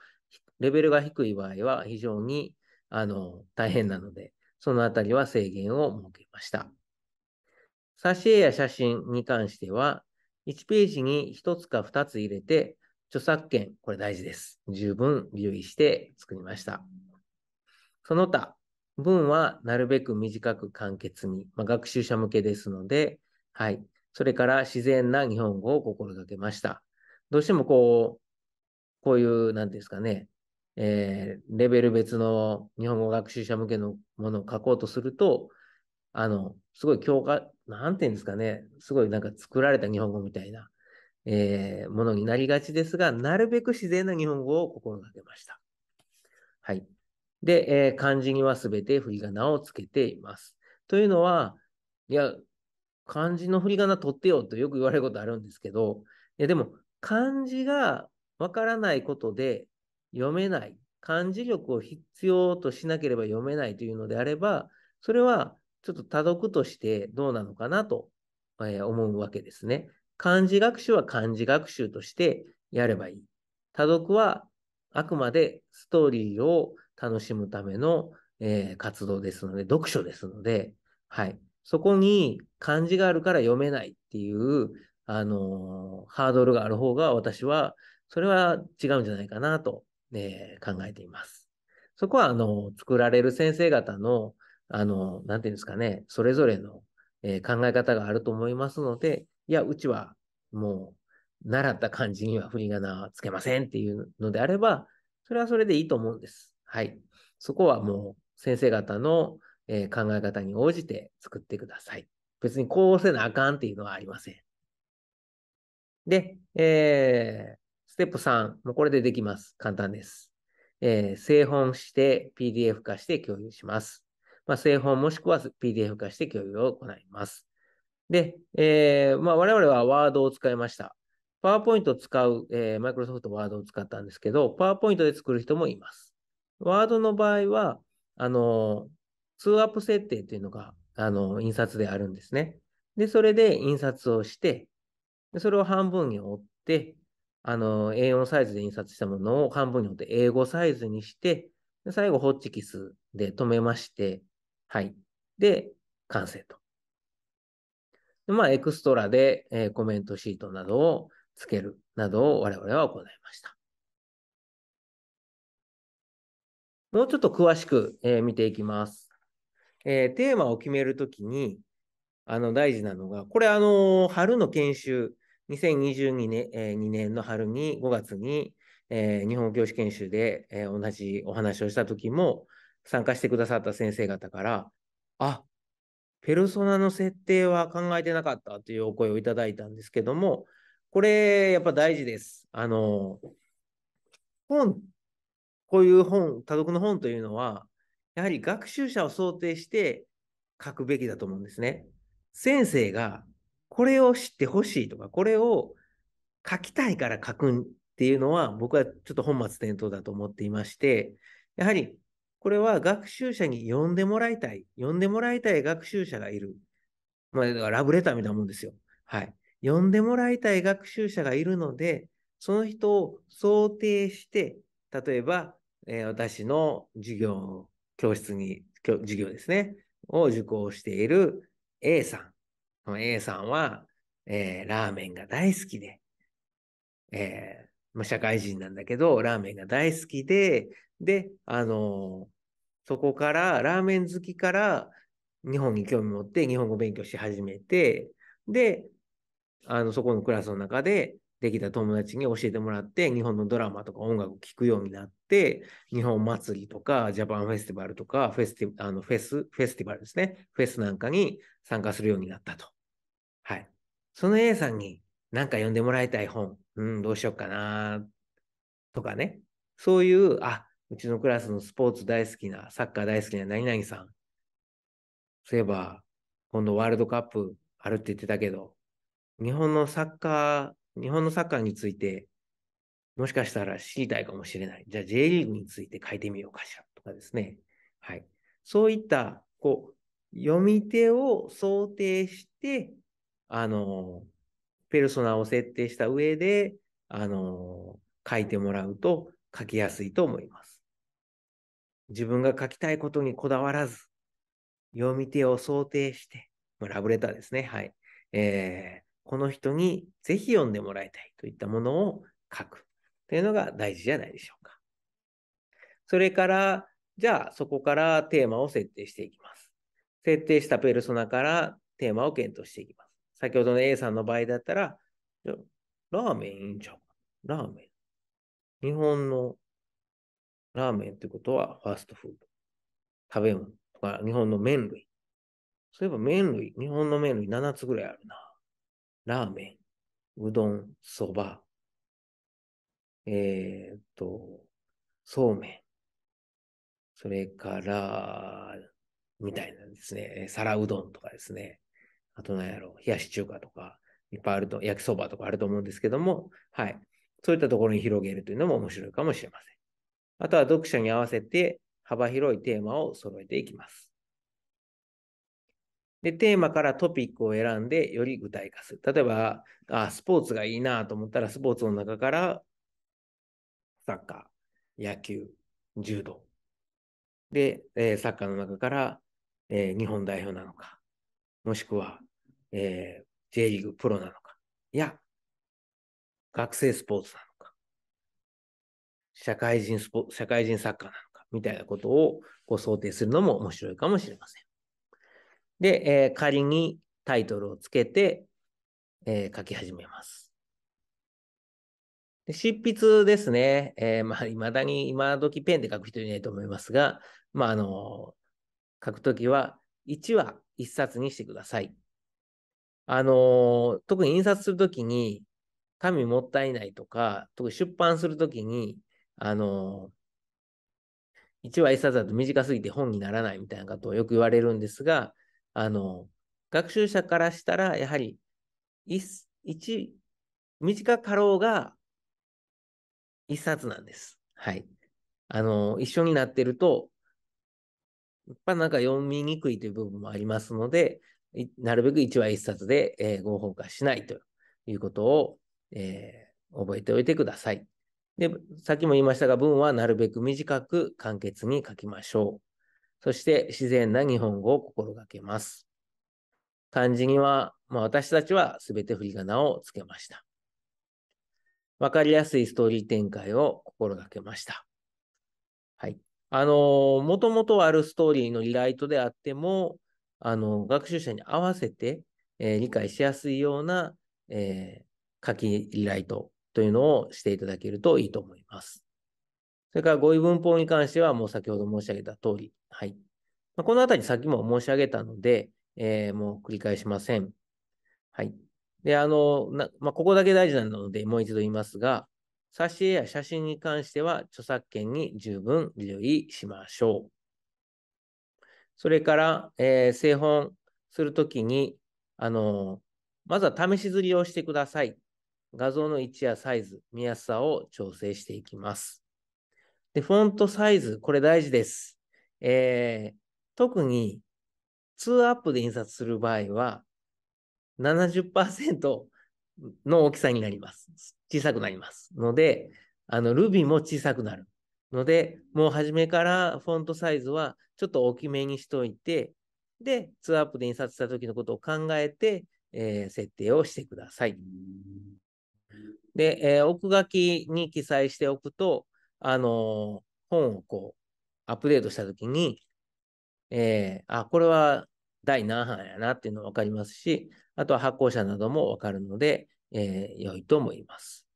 レベルが低い場合は非常にあの大変なので、そのあたりは制限を設けました。挿絵や写真に関しては、1ページに1つか2つ入れて、著作権、これ大事です。十分留意して作りました。その他、文はなるべく短く簡潔に、まあ、学習者向けですので、はい。それから自然な日本語を心がけました。どうしてもこう、こういう、なんですかね、えー、レベル別の日本語学習者向けのものを書こうとすると、あの、すごい教科、なんていうんですかね、すごいなんか作られた日本語みたいなえー、ものになりがちですが、なるべく自然な日本語を心がけました。はい。で、えー、漢字にはすべて振り仮名をつけています。というのは、いや、漢字の振り仮名取ってよとよく言われることあるんですけど、いやでも、漢字がわからないことで読めない、漢字力を必要としなければ読めないというのであれば、それはちょっと多読としてどうなのかなと思うわけですね。漢字学習は漢字学習としてやればいい。多読はあくまでストーリーを楽しむための、えー、活動ですので、読書ですので、はい。そこに漢字があるから読めないっていう、あのー、ハードルがある方が私は、それは違うんじゃないかなと、えー、考えています。そこは、あの、作られる先生方の、あの、なんていうんですかね、それぞれの、えー、考え方があると思いますので、いや、うちはもう習った漢字には振り仮名はつけませんっていうのであれば、それはそれでいいと思うんです。はい。そこはもう先生方の、えー、考え方に応じて作ってください。別にこうせなあかんっていうのはありません。で、えー、ステップ3、もうこれでできます。簡単です。えー、製本して PDF 化して共有します。まあ、製本もしくは PDF 化して共有を行います。で、えーまあ、我々はワードを使いました。パワーポイントを使う、えー、マイクロソフトワードを使ったんですけど、パワーポイントで作る人もいます。ワードの場合は、あの、2アップ設定っていうのが、あの、印刷であるんですね。で、それで印刷をして、それを半分に折って、あの、A4 サイズで印刷したものを半分に折って A5 サイズにして、最後、ホッチキスで止めまして、はい。で、完成とまあ、エクストラで、えー、コメントシートなどをつけるなどを我々は行いました。もうちょっと詳しく、えー、見ていきます。えー、テーマを決めるときに、あの、大事なのが、これ、あの春の研修、2022年,、えー、年の春に、5月に、えー、日本教師研修で、えー、同じお話をした時も、参加してくださった先生方から、あ、ペルソナの設定は考えてなかったというお声をいただいたんですけども、これ、やっぱ大事です。あの、本、こういう本、多読の本というのは、やはり学習者を想定して書くべきだと思うんですね。先生がこれを知ってほしいとか、これを書きたいから書くっていうのは、僕はちょっと本末転倒だと思っていまして、やはりこれは学習者に呼んでもらいたい。呼んでもらいたい学習者がいる。まあ、ラブレターみたいなもんですよ。はい。呼んでもらいたい学習者がいるので、その人を想定して、例えば、えー、私の授業、教室に、授業ですね、を受講している A さん。A さんは、えー、ラーメンが大好きで、えー、まあ、社会人なんだけど、ラーメンが大好きで、で、あのー、そこから、ラーメン好きから、日本に興味持って、日本語勉強し始めて、で、あの、そこのクラスの中で、できた友達に教えてもらって、日本のドラマとか音楽を聴くようになって、日本祭りとか、ジャパンフェスティバルとか、フェスティ、あの、フェス、フェスティバルですね。フェスなんかに参加するようになったと。はい。その A さんに何か読んでもらいたい本うん、どうしようかな、とかね。そういう、あ、うちのクラスのスポーツ大好きな、サッカー大好きな何々さん。そういえば、今度ワールドカップあるって言ってたけど、日本のサッカー、日本のサッカーについて、もしかしたら知りたいかもしれない。じゃあ J リーグについて書いてみようかしらとかですね。はい。そういった、こう、読み手を想定して、あのペルソナを設定した上で、あの書いてもらうと書きやすいと思います。自分が書きたいことにこだわらず、読み手を想定して、まあ、ラブレターですね。はい。えー、この人にぜひ読んでもらいたいといったものを書くというのが大事じゃないでしょうか。それから、じゃあそこからテーマを設定していきます。設定したペルソナからテーマを検討していきます。先ほどの A さんの場合だったら、ラーメンいいんちゃうラーメン。日本のラーメンってことはファーストフード。食べ物とか、日本の麺類。そういえば麺類、日本の麺類7つぐらいあるな。ラーメン、うどん、そば、えー、っと、そうめん。それから、みたいなんですね。皿うどんとかですね。あと何やろう、冷やし中華とか、いっぱいあると、焼きそばとかあると思うんですけども、はい。そういったところに広げるというのも面白いかもしれません。あとは読者に合わせて幅広いテーマを揃えていきます。で、テーマからトピックを選んでより具体化する。例えば、あスポーツがいいなと思ったら、スポーツの中から、サッカー、野球、柔道。で、えー、サッカーの中から、えー、日本代表なのか、もしくはえー、J リーグプロなのか、いや、学生スポーツなのか、社会人スポ、社会人サッカーなのか、みたいなことをこう想定するのも面白いかもしれません。で、えー、仮にタイトルをつけて、えー、書き始めます。執筆ですね。えー、まあ、未だに今時ペンで書く人いないと思いますが、まあ、あの、書くときは1話1冊にしてください。あのー、特に印刷するときに、紙もったいないとか、特に出版するときに、あのー、1話1冊だと短すぎて本にならないみたいなことをよく言われるんですが、あのー、学習者からしたら、やはり1、1、短かろうが1冊なんです。はい。あのー、一緒になってると、やっぱなんか読みにくいという部分もありますので、なるべく1話1冊で、えー、合法化しないということを、えー、覚えておいてください。で、さっきも言いましたが、文はなるべく短く簡潔に書きましょう。そして自然な日本語を心がけます。漢字には、まあ、私たちはすべて振り仮名をつけました。わかりやすいストーリー展開を心がけました。はい。あのー、もともとあるストーリーのリライトであっても、あの、学習者に合わせて、えー、理解しやすいような、えー、書きライトというのをしていただけるといいと思います。それから語彙文法に関しては、もう先ほど申し上げた通り、はい。まあ、このあたり先も申し上げたので、えー、もう繰り返しません。はい。で、あの、なまあ、ここだけ大事なので、もう一度言いますが、挿絵や写真に関しては著作権に十分留意しましょう。それから、えー、製本するときに、あのまずは試し刷りをしてください。画像の位置やサイズ、見やすさを調整していきます。で、フォントサイズ、これ大事です。えー、特に2アップで印刷する場合は70%の大きさになります。小さくなります。ので、あの Ruby も小さくなる。ので、もう初めからフォントサイズはちょっと大きめにしといて、で、ツーアップで印刷した時のことを考えて、えー、設定をしてください。で、えー、奥書きに記載しておくと、あのー、本をこう、アップデートした時に、えー、あ、これは第何版やなっていうのが分かりますし、あとは発行者なども分かるので、えー、良いと思います。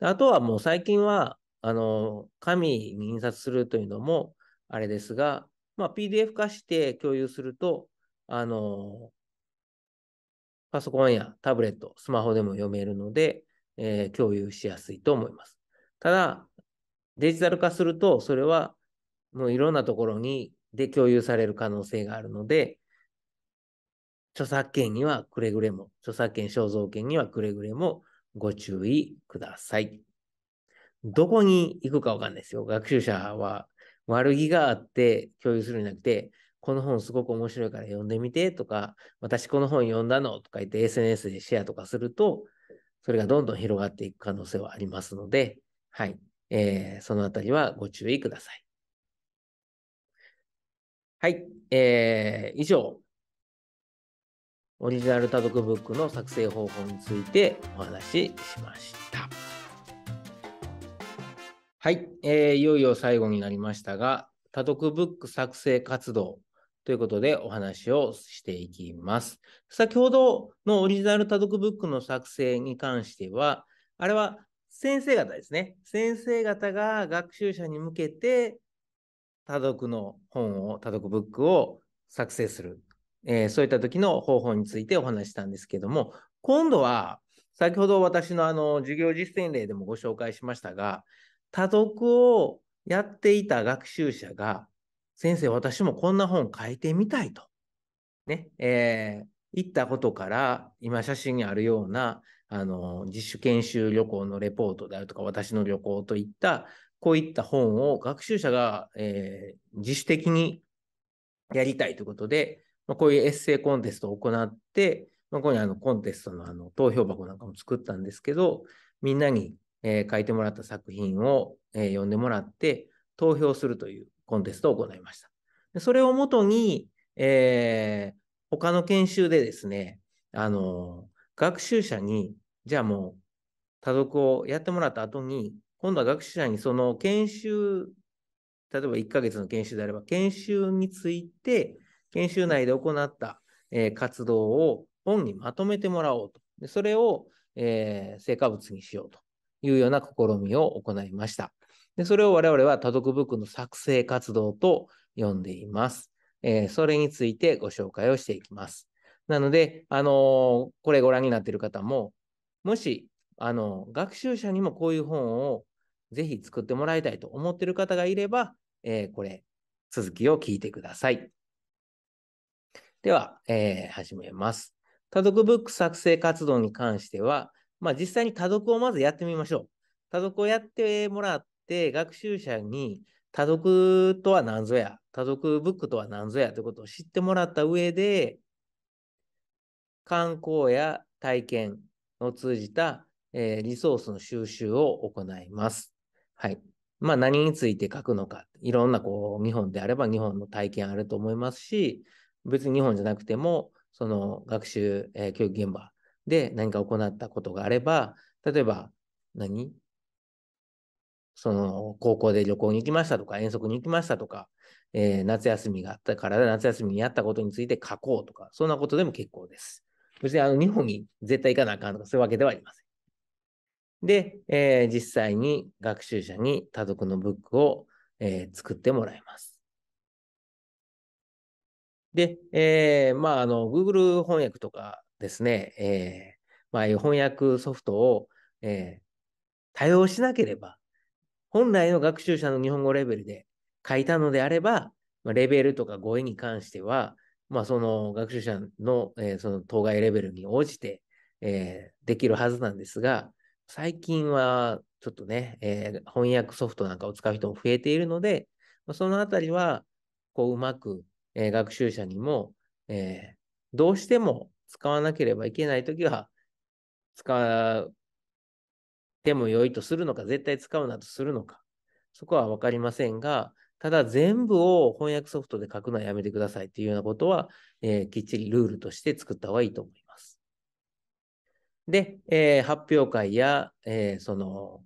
あとはもう最近は、あの、紙に印刷するというのも、あれですが、まあ、PDF 化して共有すると、あの、パソコンやタブレット、スマホでも読めるので、えー、共有しやすいと思います。ただ、デジタル化すると、それはもういろんなところにで共有される可能性があるので、著作権にはくれぐれも、著作権肖像権にはくれぐれもご注意ください。どこに行くかわかんないですよ。学習者は悪気があって共有するんじゃなくて、この本すごく面白いから読んでみてとか、私この本読んだのとか言って SNS でシェアとかすると、それがどんどん広がっていく可能性はありますので、はい。えー、そのあたりはご注意ください。はい。えー、以上、オリジナル多読ブックの作成方法についてお話ししました。はい、えー、いよいよ最後になりましたが、多読ブック作成活動ということでお話をしていきます。先ほどのオリジナル多読ブックの作成に関しては、あれは先生方ですね。先生方が学習者に向けて多読の本を、多読ブックを作成する、えー、そういった時の方法についてお話したんですけども、今度は先ほど私のあの授業実践例でもご紹介しましたが、多読をやっていた学習者が、先生、私もこんな本書いてみたいと、ね、えー、言ったことから、今写真にあるような、あの、自主研修旅行のレポートであるとか、私の旅行といった、こういった本を学習者が、えー、自主的にやりたいということで、まあ、こういうエッセイコンテストを行って、まあ、ここにあのコンテストのあの投票箱なんかも作ったんですけど、みんなにえー、書いてもらった作品を、えー、読んでもらって投票するというコンテストを行いました。でそれをもとに、えー、他の研修でですね、あの学習者に、じゃあもう多読をやってもらった後に、今度は学習者にその研修、例えば1ヶ月の研修であれば、研修について、研修内で行った、えー、活動を本にまとめてもらおうと。でそれを、えー、成果物にしようというような試みを行いました。でそれを我々は多読ブックの作成活動と呼んでいます。えー、それについてご紹介をしていきます。なので、あのー、これご覧になっている方も、もし、あのー、学習者にもこういう本をぜひ作ってもらいたいと思っている方がいれば、えー、これ、続きを聞いてください。では、えー、始めます。多読ブック作成活動に関しては、まあ、実際に多読をまずやってみましょう。多読をやってもらって、学習者に多読とは何ぞや、多読ブックとは何ぞやということを知ってもらった上で、観光や体験を通じた、えー、リソースの収集を行います。はい。まあ何について書くのか、いろんなこう、日本であれば日本の体験あると思いますし、別に日本じゃなくても、その学習、えー、教育現場で何か行ったことがあれば、例えば何、その高校で旅行に行きましたとか、遠足に行きましたとか、えー、夏休みがあったから夏休みにやったことについて書こうとか、そんなことでも結構です。別にあの日本に絶対行かなあかんとかそういうわけではありません。で、えー、実際に学習者に多読のブックを、えー、作ってもらいます。で、えー、まあ、あの、Google 翻訳とかですね、えーまあ、翻訳ソフトを、えー、多用しなければ、本来の学習者の日本語レベルで書いたのであれば、まあ、レベルとか語彙に関しては、まあ、その学習者の,、えー、その当該レベルに応じて、えー、できるはずなんですが、最近はちょっとね、えー、翻訳ソフトなんかを使う人も増えているので、まあ、そのあたりは、こう、うまく、えー、学習者にも、えー、どうしても使わなければいけないときは、使っても良いとするのか、絶対使うなとするのか、そこは分かりませんが、ただ全部を翻訳ソフトで書くのはやめてくださいっていうようなことは、えー、きっちりルールとして作った方がいいと思います。で、えー、発表会や、えー、その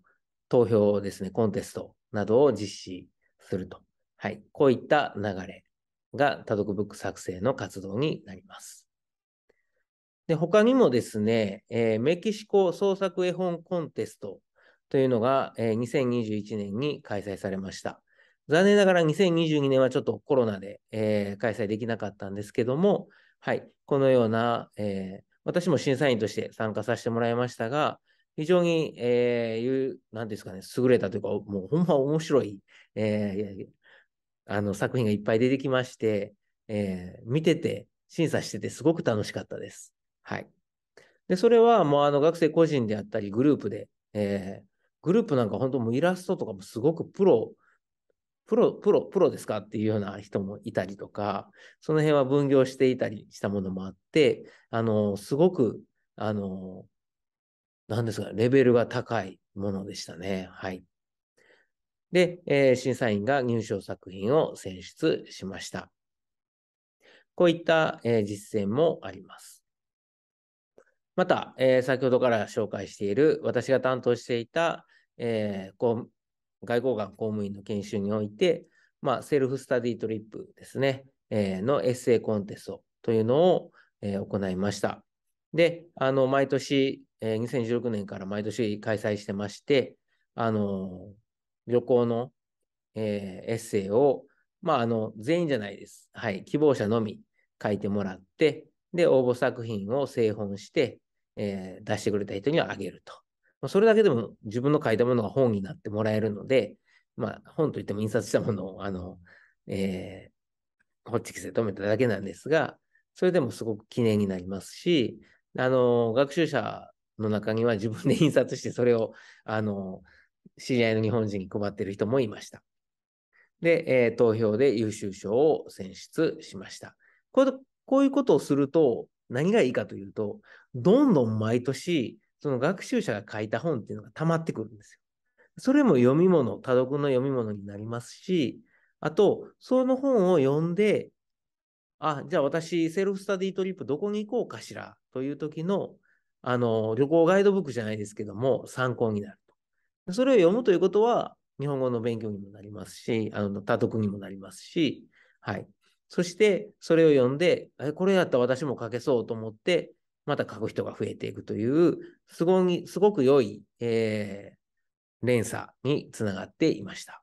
投票ですね、コンテストなどを実施すると。はい。こういった流れが多読ブック作成の活動になります。で、他にもですね、えー、メキシコ創作絵本コンテストというのが、えー、2021年に開催されました。残念ながら2022年はちょっとコロナで、えー、開催できなかったんですけども、はい、このような、えー、私も審査員として参加させてもらいましたが、非常に、えー、何ですかね、優れたというか、もうほんま面白い、えー、あの作品がいっぱい出てきまして、えー、見てて、審査しててすごく楽しかったです。はい。で、それはもうあの学生個人であったり、グループで、えー、グループなんか本当もうイラストとかもすごくプロ、プロ、プロ、プロですかっていうような人もいたりとか、その辺は分業していたりしたものもあって、あの、すごく、あの、なんですか、レベルが高いものでしたね。はい。で、えー、審査員が入賞作品を選出しました。こういった、えー、実践もあります。また、えー、先ほどから紹介している、私が担当していた、えー、外交官公務員の研修において、まあ、セルフスタディトリップですね、えー、のエッセイコンテストというのを、えー、行いました。で、あの、毎年、えー、2016年から毎年開催してまして、あの、旅行の、えー、エッセイを、まあ、あの、全員じゃないです。はい、希望者のみ書いてもらって、で、応募作品を製本して、えー、出してくれた人にはあげると。まあ、それだけでも自分の書いたものが本になってもらえるので、まあ、本といっても印刷したものを、あの、えー、ホッチキスで留めただけなんですが、それでもすごく記念になりますし、あの、学習者の中には自分で印刷して、それを、あの、知り合いの日本人に配っている人もいました。で、えー、投票で優秀賞を選出しました。こういうことをすると、何がいいかというと、どんどん毎年、その学習者が書いた本っていうのが溜まってくるんですよ。それも読み物、多読の読み物になりますし、あと、その本を読んで、あ、じゃあ私、セルフスタディトリップどこに行こうかしらという時の、あの、旅行ガイドブックじゃないですけども、参考になると。それを読むということは、日本語の勉強にもなりますし、あの、多読にもなりますし、はい。そしてそれを読んで、えこれやったら私も書けそうと思って、また書く人が増えていくという、すごすごく良い、えー、連鎖につながっていました。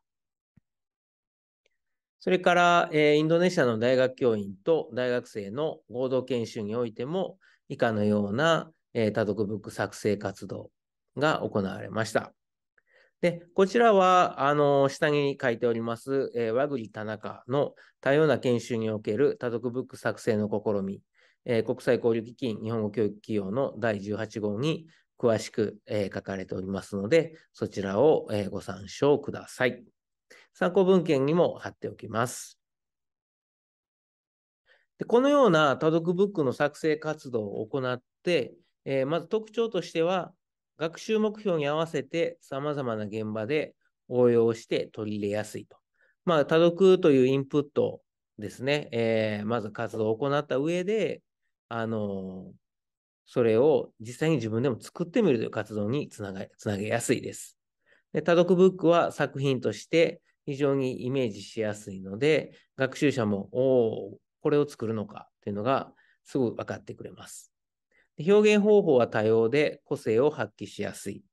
それから、えー、インドネシアの大学教員と大学生の合同研修においても、以下のような、えー、多読ブック作成活動が行われました。で、こちらは、あの、下に書いております、えー、和栗田中の多様な研修における多読ブック作成の試み、えー、国際交流基金日本語教育企業の第18号に詳しく、えー、書かれておりますので、そちらを、えー、ご参照ください。参考文献にも貼っておきます。でこのような多読ブックの作成活動を行って、えまず特徴としては、学習目標に合わせて様々な現場で応用して取り入れやすいと。まあ、多読というインプットですね、えー、まず活動を行った上で、あのそれを実際に自分でも作ってみるという活動につながつなげやすいです。で多読ブックは作品として非常にイメージしやすいので、学習者も、おお、これを作るのかというのがすぐ分かってくれます。表現方法は多様で個性を発揮しやすい。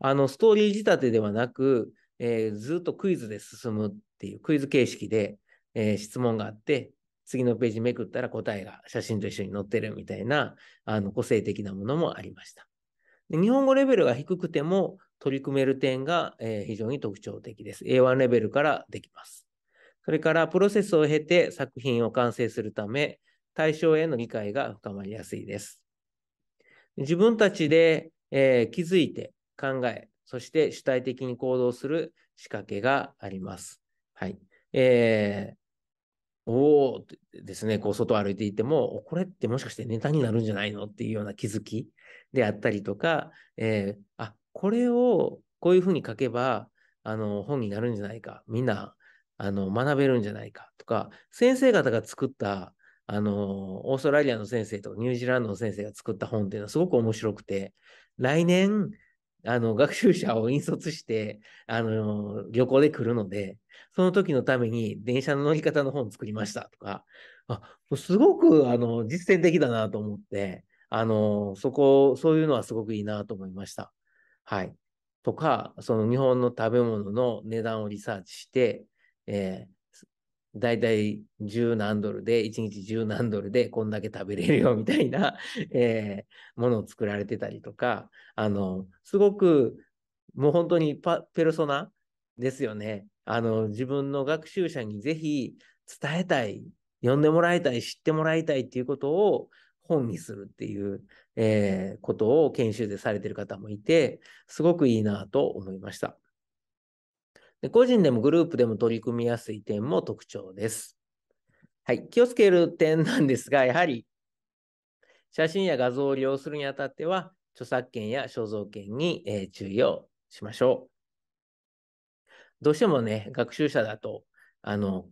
あのストーリー仕立てではなく、えー、ずっとクイズで進むっていうクイズ形式で、えー、質問があって、次のページめくったら答えが写真と一緒に載ってるみたいなあの個性的なものもありました日本語レベルが低くても取り組める点が、えー、非常に特徴的です。A1 レベルからできます。それからプロセスを経て作品を完成するため、対象への理解が深まりやすいです。自分たちで、えー、気づいて考え、そして主体的に行動する仕掛けがあります。はい。えー、おおですね、こう外歩いていても、これってもしかしてネタになるんじゃないのっていうような気づきであったりとか、えー、あ、これをこういうふうに書けば、あの、本になるんじゃないか、みんな、あの、学べるんじゃないかとか、先生方が作ったあの、オーストラリアの先生とニュージーランドの先生が作った本っていうのはすごく面白くて、来年、あの、学習者を引率して、あの、旅行で来るので、その時のために電車の乗り方の本作りましたとか、あ、すごく、あの、実践的だなと思って、あの、そこ、そういうのはすごくいいなと思いました。はい。とか、その日本の食べ物の値段をリサーチして、えー、大体十何ドルで、一日十何ドルでこんだけ食べれるよみたいな、[laughs] えー、ものを作られてたりとか、あの、すごくもう本当にパペルソナですよね。あの、自分の学習者にぜひ伝えたい、呼んでもらいたい、知ってもらいたいっていうことを本にするっていう、えー、ことを研修でされてる方もいて、すごくいいなと思いました。で個人でもグループでも取り組みやすい点も特徴です。はい、気をつける点なんですが、やはり写真や画像を利用するにあたっては、著作権や肖像権に、えー、注意をしましょう。どうしてもね、学習者だと、あの、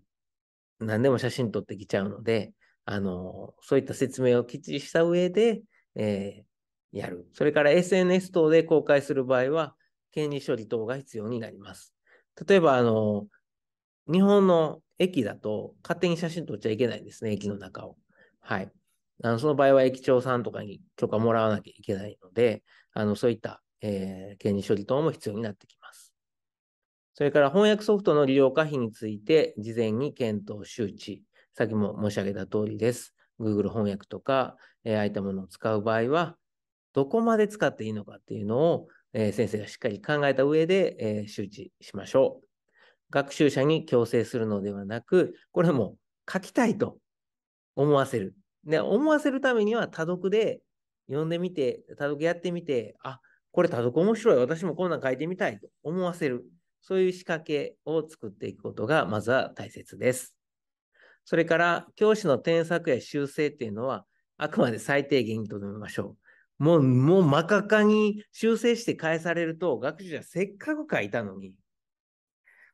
何でも写真撮ってきちゃうので、あの、そういった説明をきっちりした上で、えー、やる。それから SNS 等で公開する場合は、権利処理等が必要になります。例えば、あの、日本の駅だと勝手に写真撮っちゃいけないんですね、駅の中を。はい。あのその場合は駅長さんとかに許可もらわなきゃいけないので、あのそういった、えー、権利処理等も必要になってきます。それから翻訳ソフトの利用可否について事前に検討周知。先も申し上げた通りです。Google 翻訳とか、えー、ああいったものを使う場合は、どこまで使っていいのかっていうのをえー、先生がしっかり考えた上で、えー、周知しましょう。学習者に強制するのではなく、これも書きたいと思わせる。で、思わせるためには多読で読んでみて、多読やってみて、あ、これ多読面白い。私もこんなん書いてみたいと思わせる。そういう仕掛けを作っていくことが、まずは大切です。それから、教師の添削や修正っていうのは、あくまで最低限にとどめましょう。もう、もう真っ赤っかに修正して返されると、学習者せっかく書いたのに、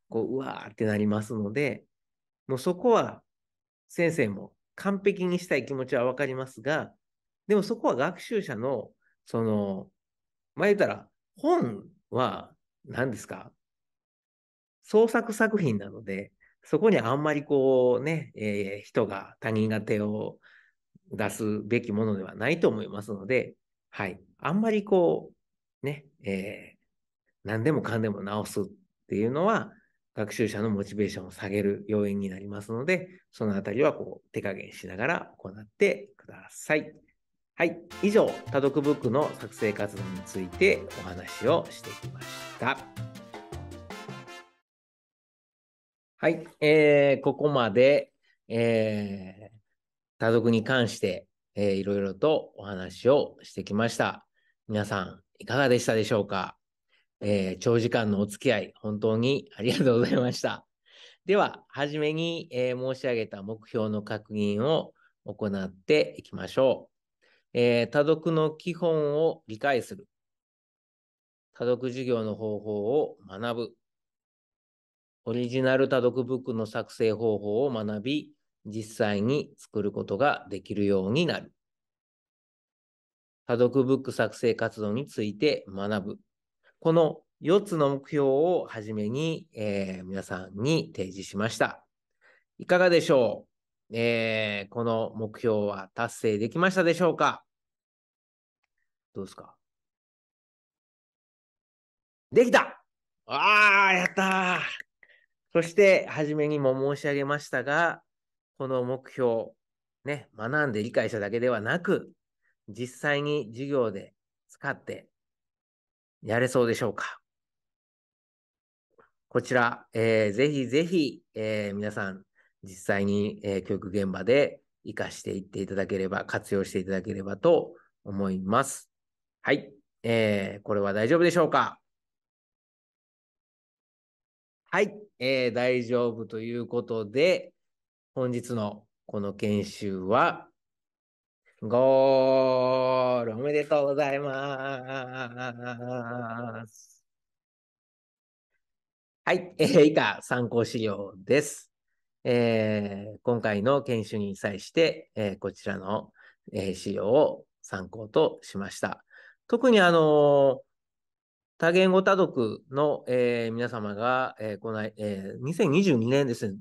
こう、うわーってなりますので、もうそこは先生も完璧にしたい気持ちはわかりますが、でもそこは学習者の、その、まあ、言ったら、本は何ですか創作作品なので、そこにあんまりこうね、えー、人が、他人が手を出すべきものではないと思いますので、はい。あんまりこう、ね、えー、何でもかんでも直すっていうのは、学習者のモチベーションを下げる要因になりますので、そのあたりはこう手加減しながら行ってください。はい。以上、多読ブックの作成活動についてお話をしてきました。はい。えー、ここまで、えー、多読に関してえー、いろいろとお話をしてきました。皆さん、いかがでしたでしょうか、えー、長時間のお付き合い、本当にありがとうございました。では、はじめに、えー、申し上げた目標の確認を行っていきましょう。えー、多読の基本を理解する。多読授業の方法を学ぶ。オリジナル多読ブックの作成方法を学び、実際に作ることができるようになる。多読ブック作成活動について学ぶ。この4つの目標をはじめに、えー、皆さんに提示しました。いかがでしょう、えー、この目標は達成できましたでしょうかどうですかできたああ、やったーそして、はじめにも申し上げましたが、この目標、ね、学んで理解しただけではなく、実際に授業で使ってやれそうでしょうかこちら、えー、ぜひぜひ、えー、皆さん、実際に、えー、教育現場で活かしていっていただければ、活用していただければと思います。はい。えー、これは大丈夫でしょうかはい、えー、大丈夫ということで、本日のこの研修は、ゴールおめでとうございます。はい、えー、以下参考資料です。えー、今回の研修に際して、えー、こちらの、えー、資料を参考としました。特にあの多言語多読の、えー、皆様が、えーこのえー、2022年ですね、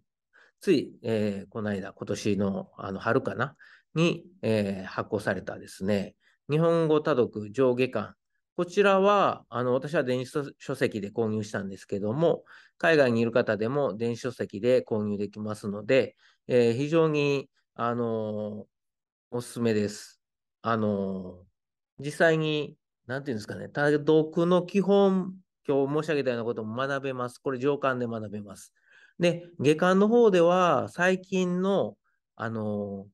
つい、えー、この間、今年のあの春かな、に、えー、発行されたですね、日本語多読上下巻。こちらは、あの私は電子書籍で購入したんですけども、海外にいる方でも電子書籍で購入できますので、えー、非常に、あのー、おすすめです。あのー、実際に、なんていうんですかね、多読の基本、今日申し上げたようなことも学べます。これ、上巻で学べます。で、下巻の方では、最近の、あの、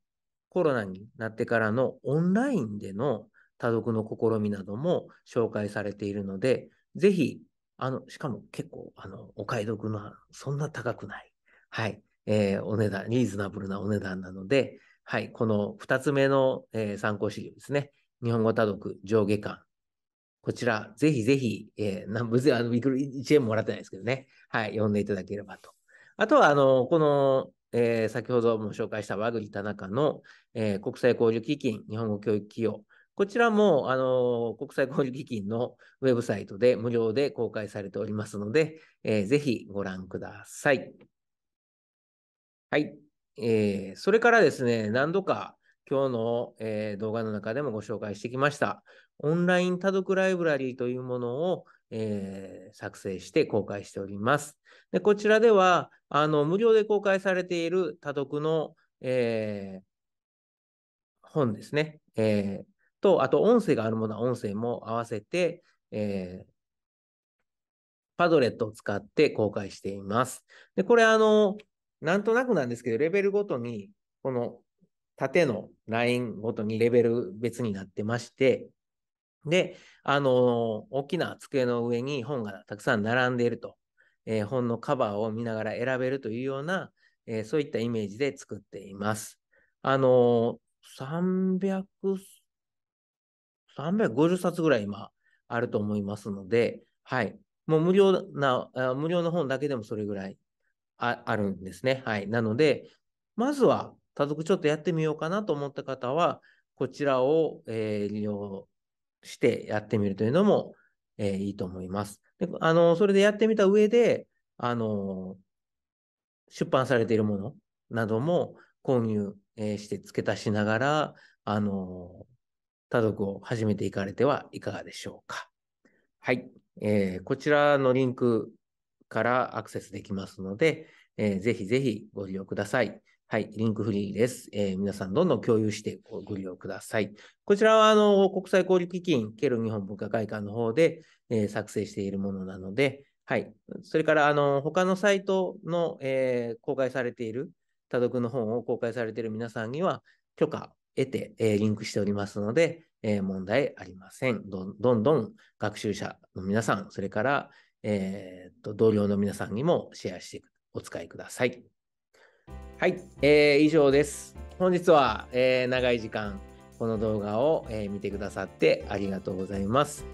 コロナになってからのオンラインでの多読の試みなども紹介されているので、ぜひ、あの、しかも結構、あの、お買い得な、そんな高くない、はい、えー、お値段、リーズナブルなお値段なので、はい、この2つ目の、えー、参考資料ですね。日本語多読上下巻。こちら、ぜひぜひ、えー、何部あの、1円もらってないですけどね。はい、読んでいただければとあとは、あの、この、えー、先ほども紹介した和栗田中の、えー、国際交流基金日本語教育企業。こちらも、あの、国際交流基金のウェブサイトで無料で公開されておりますので、えー、ぜひご覧ください。はい。えー、それからですね、何度か今日の、えー、動画の中でもご紹介してきました、オンライン多読ライブラリーというものを、えー、作成して公開しております。でこちらではあの、無料で公開されている多読の、えー、本ですね、えー、と、あと音声があるものは音声も合わせて、えパドレットを使って公開しています。で、これあの、なんとなくなんですけど、レベルごとに、この縦のラインごとにレベル別になってまして、で、あのー、大きな机の上に本がたくさん並んでいると、えー、本のカバーを見ながら選べるというような、えー、そういったイメージで作っています。あのー、300、350冊ぐらい今あると思いますので、はい。もう無料な、無料の本だけでもそれぐらいああるんですね。はい。なので、まずは、家族ちょっとやってみようかなと思った方は、こちらを、えー、利用してやってみるというのも、えー、いいと思います。であのそれでやってみた上で、あの出版されているものなども購入、えー、して付け足しながら、あの多読を始めていかれてはいかがでしょうか。はい、えー、こちらのリンクからアクセスできますので、えー、ぜひぜひご利用ください。はい、リンクフリーです。えー、皆さんどんどん共有してご利用ください。こちらはあの国際交流基金、ケル日本文化会館の方で、えー、作成しているものなので、はい、それからあの他のサイトの、えー、公開されている、多読の本を公開されている皆さんには許可得て、えリンクしておりますので、え問題ありませんど。どんどん学習者の皆さん、それから、えっと同僚の皆さんにもシェアしてお使いください。はい、えー、以上です。本日は、えー、長い時間この動画を、えー、見てくださってありがとうございます。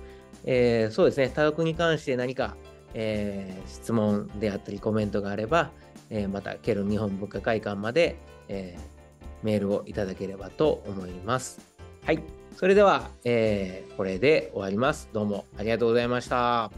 えー、そうですね、多額に関して何か、えー、質問であったりコメントがあれば、えー、またケロ日本文化会館まで、えー、メールをいただければと思います。はい、それでは、えー、これで終わります。どうもありがとうございました。